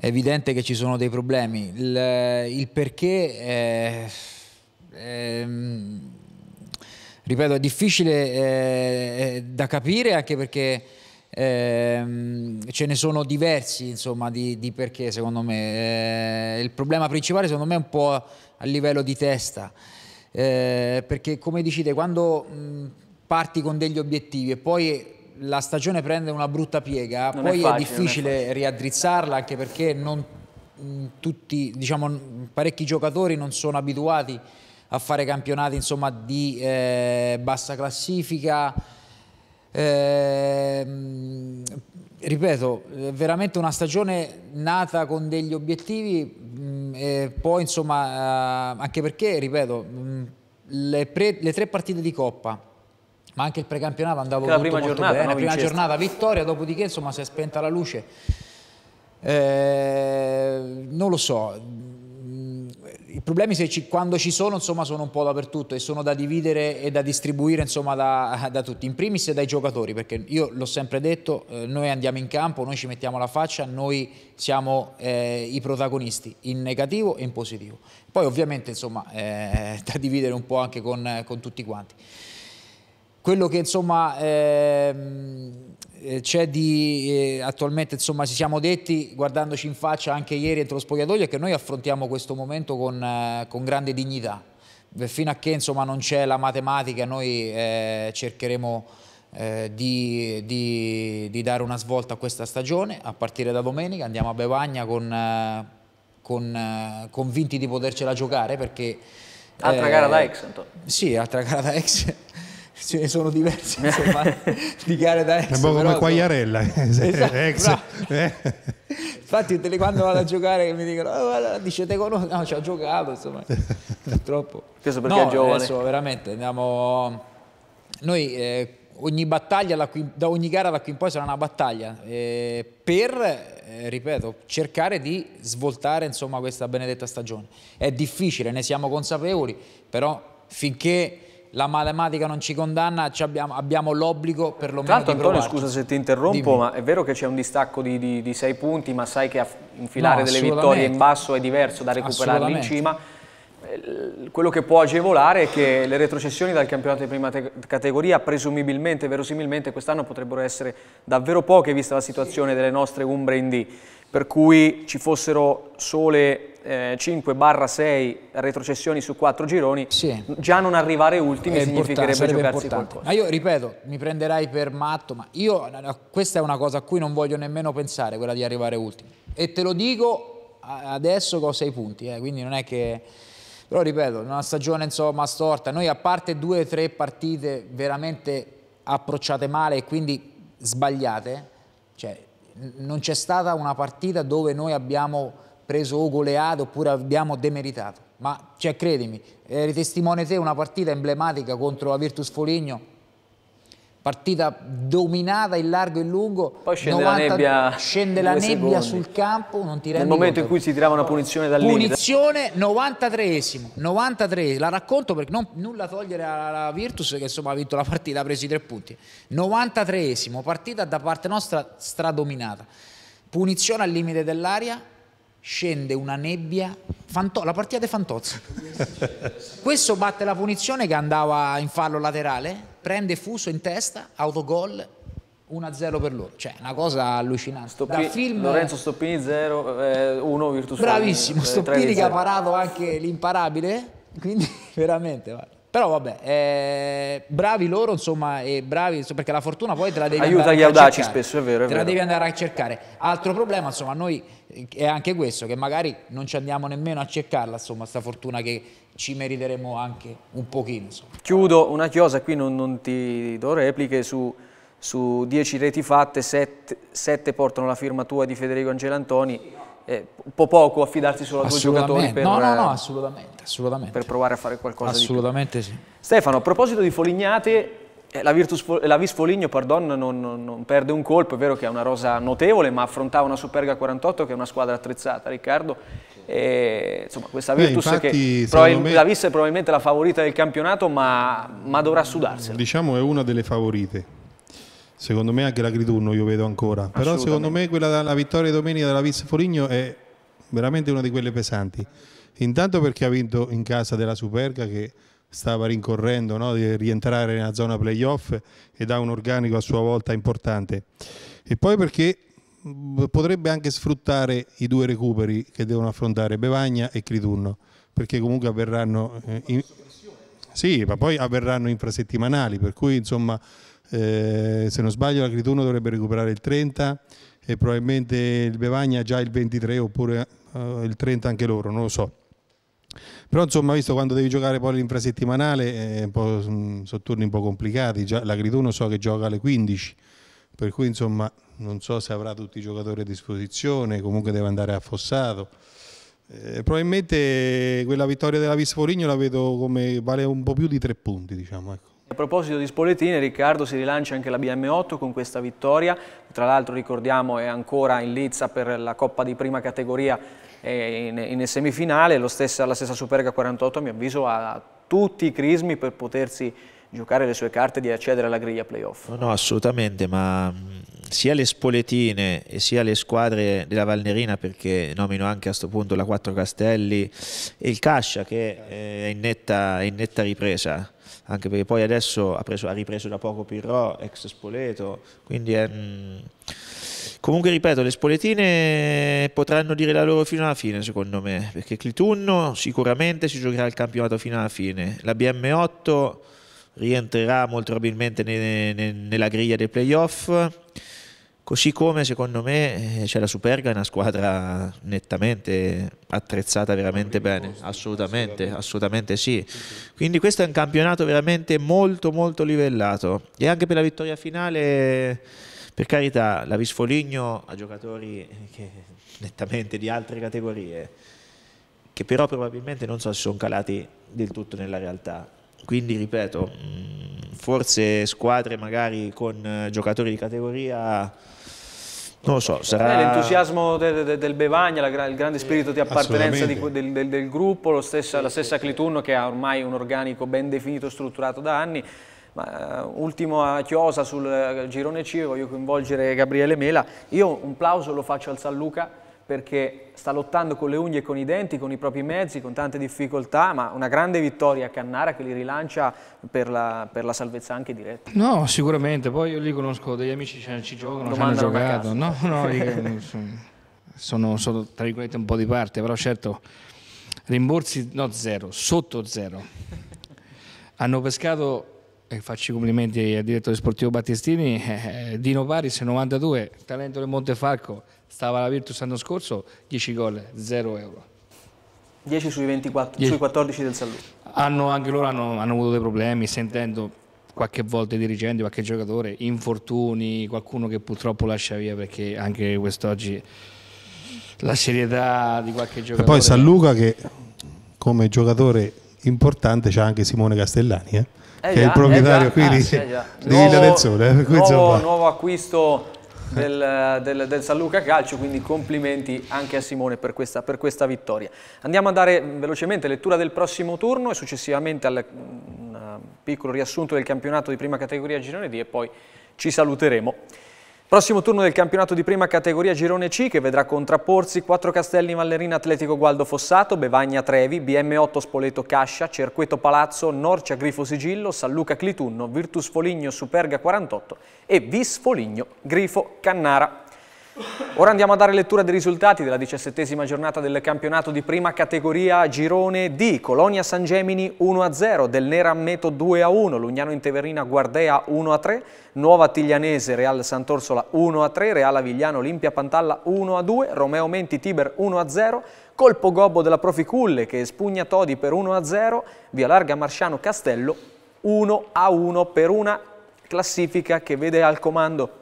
è evidente che ci sono dei problemi. Il, il perché, è, è, ripeto, è difficile è, da capire anche perché ehm, ce ne sono diversi insomma, di, di, perché secondo me. Eh, il problema principale secondo me è un po' a livello di testa, eh, perché come dicite, quando parti con degli obiettivi e poi la stagione prende una brutta piega, non poi è, facile, è difficile è riaddrizzarla anche perché non mm, tutti, diciamo, parecchi giocatori non sono abituati a fare campionati insomma, di eh, bassa classifica. Ehm, eh, ripeto, veramente una stagione nata con degli obiettivi, eh, poi insomma, eh, anche perché, ripeto, mm, le, pre, le tre partite di Coppa, ma anche il precampionato andava molto, prima molto giornata, bene, no, prima vinceste. giornata vittoria, dopodiché insomma si è spenta la luce. Eh, non lo so, mm, i problemi ci, quando ci sono insomma, sono un po' dappertutto e sono da dividere e da distribuire insomma, da, da, tutti, in primis dai giocatori perché io l'ho sempre detto, eh, noi andiamo in campo, noi ci mettiamo la faccia, noi siamo eh, i protagonisti in negativo e in positivo, poi ovviamente insomma, eh, da dividere un po' anche con, con tutti quanti quello che insomma ehm, eh, c'è di eh, attualmente insomma ci siamo detti guardandoci in faccia anche ieri entro lo spogliatoio è che noi affrontiamo questo momento con, eh, con grande dignità fino a che insomma non c'è la matematica noi eh, cercheremo eh, di, di, di, dare una svolta a questa stagione a partire da domenica andiamo a Bevagna con, eh, con convinti di potercela giocare perché altra gara da ex Antonio. sì altra gara da ex ce ne sono diversi insomma, di gare da ex. È un po' come Quagliarella, esatto, ex. Eh. Infatti quando vado a giocare che mi dicono, oh, dice te conosco, no ci ha giocato, insomma, purtroppo. Questo perché no, è giovane. adesso veramente andiamo, noi eh, ogni battaglia, qui, da ogni gara da qui in poi sarà una battaglia eh, per, eh, ripeto, cercare di svoltare insomma questa benedetta stagione. È difficile, ne siamo consapevoli, però finché la matematica non ci condanna, abbiamo, abbiamo l'obbligo perlomeno Tanto, di Antonio, scusa se ti interrompo, Dimmi. ma è vero che c'è un distacco di, di, di, sei punti, ma sai che infilare no, delle vittorie in basso è diverso da recuperarle in cima. Eh, quello che può agevolare è che le retrocessioni dal campionato di prima categoria presumibilmente, verosimilmente, quest'anno potrebbero essere davvero poche vista la situazione delle nostre Umbre in D, per cui ci fossero sole eh, 5-6 retrocessioni su 4 gironi, sì. già non arrivare ultimi è significherebbe giocarsi importante. qualcosa. Ma io ripeto, mi prenderai per matto, ma io questa è una cosa a cui non voglio nemmeno pensare, quella di arrivare ultimi. E te lo dico adesso che ho 6 punti, eh, quindi non è che... Però ripeto, una stagione insomma storta, noi a parte 2-3 partite veramente approcciate male e quindi sbagliate, cioè non c'è stata una partita dove noi abbiamo preso o goleato oppure abbiamo demeritato. Ma cioè, credimi, eri testimone te una partita emblematica contro la Virtus Foligno partita dominata in largo e in lungo. Poi scende 90, la nebbia, scende la nebbia sul campo, non ti rendi Nel momento conto. in cui si tirava una punizione dal Punizione 93esimo, 93 la racconto perché non, nulla togliere alla Virtus che insomma ha vinto la partita, ha preso i tre punti. 93esimo, partita da parte nostra stradominata. Punizione al limite dell'aria, scende una nebbia, Fantò, la partita di Fantozzi. Questo batte la punizione che andava in fallo laterale, prende Fuso in testa, autogol 1-0 per loro, cioè una cosa allucinante. Stoppi, da film... Lorenzo Stoppini 0, eh, 1 Virtus. Bravissimo, eh, Stoppini che ha parato anche l'imparabile, quindi veramente... Guarda. Però vabbè, eh, bravi loro, insomma, e bravi, perché la fortuna poi te la devi Aiuta andare a cercare. Aiuta gli audaci spesso, è vero, è Te vero. la devi andare a cercare. Altro problema, insomma, noi eh, è anche questo, che magari non ci andiamo nemmeno a cercarla, insomma, sta fortuna che ci meriteremo anche un pochino. Insomma. Chiudo una chiosa, qui non, non ti do repliche, su, su 10 reti fatte, 7, portano la firma tua di Federico Angelantoni, un po' poco affidarsi solo a due giocatori per, no, no, no, eh, assolutamente, assolutamente. per provare a fare qualcosa assolutamente sì. Stefano, a proposito di Folignate, eh, la, Virtus, la Vis Foligno pardon, non, non, non, perde un colpo, è vero che è una rosa notevole, ma affrontava una Superga 48 che è una squadra attrezzata, Riccardo. E, insomma, questa Virtus Beh, infatti, che me... la Vis è probabilmente la favorita del campionato, ma, ma dovrà sudarsela. Diciamo è una delle favorite Secondo me anche la io vedo ancora, però secondo me quella della vittoria domenica della Viz Foligno è veramente una di quelle pesanti. Intanto perché ha vinto in casa della Superga che stava rincorrendo no, di rientrare nella zona playoff ed ha un organico a sua volta importante. E poi perché potrebbe anche sfruttare i due recuperi che devono affrontare Bevagna e Criturno, perché comunque avverranno... Eh, in... Sì, ma poi avverranno infrasettimanali, per cui insomma eh, se non sbaglio l'agrituno dovrebbe recuperare il 30 e probabilmente il Bevagna già il 23 oppure eh, il 30 anche loro, non lo so. Però insomma, visto quando devi giocare poi l'infrasettimanale, mm, sono turni un po' complicati, già, la so che gioca alle 15, per cui insomma non so se avrà tutti i giocatori a disposizione, comunque deve andare affossato. Eh, probabilmente quella vittoria della Vis Foligno la vedo come vale un po' più di tre punti, diciamo. Ecco. A proposito di Spoletini, Riccardo si rilancia anche la BM8 con questa vittoria, tra l'altro ricordiamo è ancora in lizza per la Coppa di prima categoria in, in semifinale, Lo stessa, la stessa Superga 48 a mio avviso ha tutti i crismi per potersi giocare le sue carte di accedere alla griglia playoff. No, no, assolutamente, ma mm, sia le spoletine e sia le squadre della Valnerina, perché nomino anche a questo punto la Quattro Castelli e il Cascia che eh, è in netta, è in netta ripresa anche perché poi adesso ha, preso, ha, ripreso da poco Pirro, ex Spoleto, quindi è... Mm, comunque ripeto, le spoletine potranno dire la loro fino alla fine secondo me, perché Clitunno sicuramente si giocherà il campionato fino alla fine, la BM8 rientrerà molto probabilmente ne, ne, nella griglia dei playoff. Così come secondo me eh, c'è la Superga, una squadra nettamente attrezzata veramente bene, assolutamente, assolutamente sì. Quindi questo è un campionato veramente molto molto livellato e anche per la vittoria finale, per carità, la Visfoligno ha giocatori eh, che, nettamente di altre categorie, che però probabilmente non so se sono calati del tutto nella realtà quindi ripeto, forse squadre magari con eh, giocatori di categoria non lo so, eh, sarà... L'entusiasmo del, del, del, Bevagna, la, il grande spirito di appartenenza di, del, del, gruppo, stessa, la stessa Clitunno che ha ormai un organico ben definito, strutturato da anni. Ma, uh, eh, ultima chiosa sul uh, girone C, voglio coinvolgere Gabriele Mela. Io un plauso lo faccio al San Luca perché sta lottando con le unghie e con i denti, con i propri mezzi, con tante difficoltà, ma una grande vittoria a Cannara che li rilancia per la, per la salvezza anche diretta. No, sicuramente, poi io li conosco, degli amici ci, ci giocano, ci hanno giocato, no, no, mm, sono, sono tra virgolette un po' di parte, però certo rimborsi no zero, sotto zero. Hanno pescato, e faccio i complimenti al direttore sportivo Battistini, eh, eh, Dino Paris 92, talento del Montefalco, Stava la Virtus l'anno scorso, 10 gol, 0 euro. 10 sui, 24, 10. sui 14 del Salute. Hanno, anche loro hanno, hanno avuto dei problemi, sentendo qualche volta i dirigenti, qualche giocatore, infortuni, qualcuno che purtroppo lascia via perché anche quest'oggi la serietà di qualche giocatore. E poi San Luca che come giocatore importante c'ha anche Simone Castellani, eh? Eh che è il eh proprietario eh qui ah, di, eh di Nuovo, Villa del Sole. Eh, nuovo, nuovo acquisto del, del, del, San Luca Calcio, quindi complimenti anche a Simone per questa, per questa, vittoria. Andiamo a dare velocemente lettura del prossimo turno e successivamente al, un mm, piccolo riassunto del campionato di prima categoria Girone D e poi ci saluteremo. Prossimo turno del campionato di prima categoria Girone C che vedrà contrapporsi 4 Castelli Vallerina Atletico Gualdo Fossato, Bevagna Trevi, BM8 Spoleto Cascia, Cerqueto Palazzo, Norcia Grifo Sigillo, San Luca Clitunno, Virtus Foligno Superga 48 e Vis Foligno Grifo Cannara. Ora andiamo a dare lettura dei risultati della diciassettesima giornata del campionato di prima categoria Girone D. Colonia San Gemini 1-0, Del Nera Ammeto 2-1, Lugnano Inteverina Guardea 1-3, Nuova Tiglianese Real Sant'Orsola 1-3, Real Avigliano Olimpia Pantalla 1-2, Romeo Menti Tiber 1-0, colpo gobbo della Proficulle che espugna Todi per 1-0, Via Larga Marciano Castello 1-1 per una classifica che vede al comando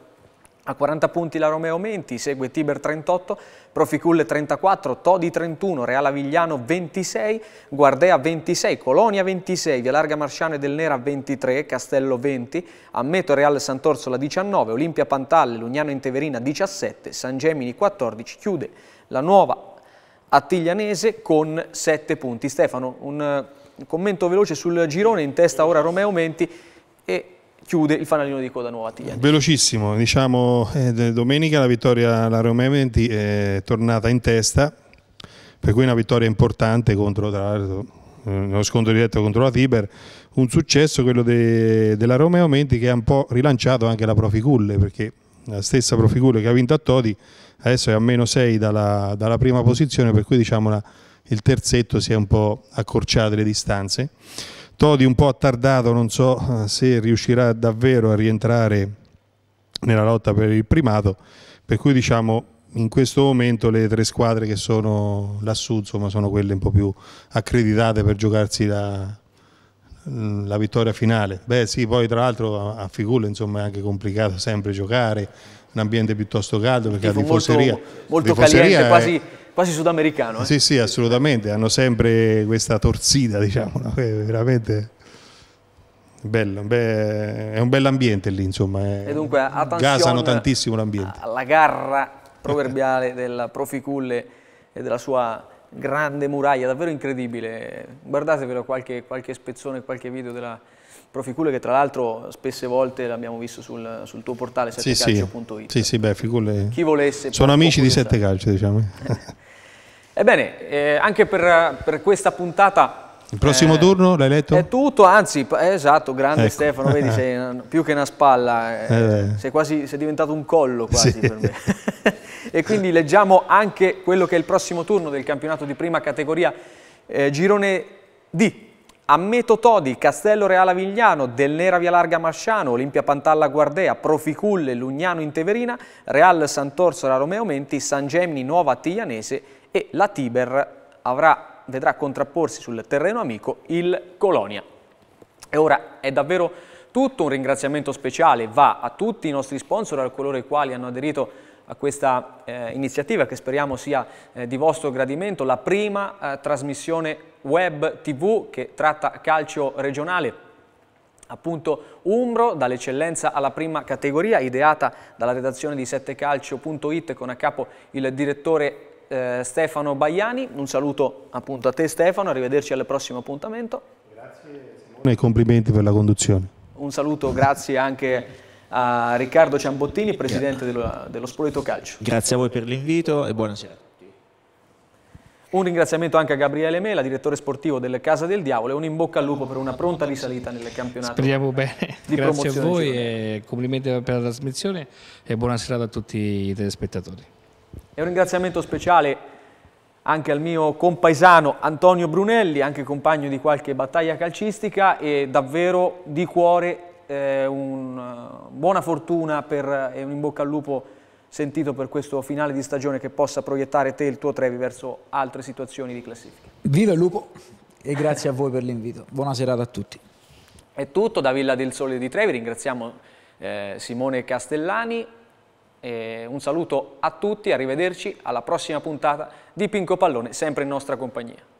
a 40 punti la Romeo Menti, segue Tiber 38, Proficulle 34, Todi 31, Real Avigliano 26, Guardea 26, Colonia 26, Via Larga e del Nera 23, Castello 20, Ammeto Real Sant'Orsola 19, Olimpia Pantalle, Lugnano Inteverina 17, San Gemini 14, chiude la nuova Attiglianese con 7 punti. Stefano, un commento veloce sul girone, in testa ora Romeo Menti e chiude il fanalino di coda nuova Tigliani. Velocissimo, diciamo eh, domenica la vittoria alla Romeo Menti è tornata in testa, per cui una vittoria importante contro tra l'altro eh, nello scontro diretto contro la Tiber, un successo quello de, della Romeo Menti che ha un po' rilanciato anche la Proficulle, perché la stessa Proficulle che ha vinto a Todi adesso è a meno 6 dalla, dalla prima posizione, per cui diciamo la, il terzetto si è un po' accorciato le distanze. Todi un po' attardato, non so eh, se riuscirà davvero a rientrare nella lotta per il primato, per cui diciamo in questo momento le tre squadre che sono lassù insomma, sono quelle un po' più accreditate per giocarsi la, la vittoria finale. Beh sì, poi tra l'altro a Figula insomma, è anche complicato sempre giocare, un ambiente piuttosto caldo perché Tifo la tifoseria... Molto, molto caliente, quasi quasi sudamericano. Eh? Sì, sì, assolutamente, hanno sempre questa torsida, diciamo, no? è veramente bello, beh, è un bell'ambiente lì, insomma, è... Eh. e dunque, gasano tantissimo l'ambiente. La garra proverbiale della Proficulle e della sua grande muraglia, davvero incredibile. Guardatevelo qualche, qualche spezzone, qualche video della Proficule che tra l'altro spesse volte l'abbiamo visto sul, sul, tuo portale settecalcio.it. Sì, sì, sì, beh, Ficule... Chi volesse... Sono amici di Sette Calcio, diciamo. Ebbene, eh, anche per, per questa puntata il prossimo eh, turno l'hai letto? È tutto, anzi, eh, esatto, grande ecco. Stefano, vedi, sei più che una spalla, eh, eh, eh, sei, quasi, sei diventato un collo quasi sì. per me. e quindi leggiamo anche quello che è il prossimo turno del campionato di prima categoria eh, girone D. Ammeto Todi, Castello Reale Avigliano, Del Nera Via Larga Masciano, Olimpia Pantalla Guardea, Proficulle, Lugnano Inteverina, Real Sant'Orsola Romeo Menti, San Gemini Nuova Tiglianese e la Tiber avrà, vedrà contrapporsi sul terreno amico il Colonia. E ora è davvero tutto, un ringraziamento speciale va a tutti i nostri sponsor, a coloro i quali hanno aderito a questa eh, iniziativa che speriamo sia eh, di vostro gradimento, la prima eh, trasmissione web tv che tratta calcio regionale appunto Umbro, dall'eccellenza alla prima categoria, ideata dalla redazione di settecalcio.it con a capo il direttore eh, Stefano Baiani. Un saluto appunto a te Stefano, arrivederci al prossimo appuntamento. Grazie Simone e complimenti per la conduzione. Un saluto, grazie anche a Riccardo Ciambottini, presidente dello, dello Spoleto Calcio. Grazie a voi per l'invito e buonasera Un ringraziamento anche a Gabriele Mela, direttore sportivo del Casa del Diavolo e un in bocca al lupo per una pronta risalita nel campionato. Speriamo bene. Grazie a voi e complimenti per la trasmissione e buona serata a tutti i telespettatori. E un ringraziamento speciale anche al mio compaesano Antonio Brunelli, anche compagno di qualche battaglia calcistica e davvero di cuore eh, un, buona fortuna per, eh, e un in bocca al lupo sentito per questo finale di stagione che possa proiettare te e il tuo Trevi verso altre situazioni di classifica. Viva il lupo e grazie a voi per l'invito. Buona serata a tutti. È tutto da Villa del Sole di Trevi, ringraziamo eh, Simone Castellani, eh, un saluto a tutti, arrivederci alla prossima puntata di Pinco Pallone, sempre in nostra compagnia.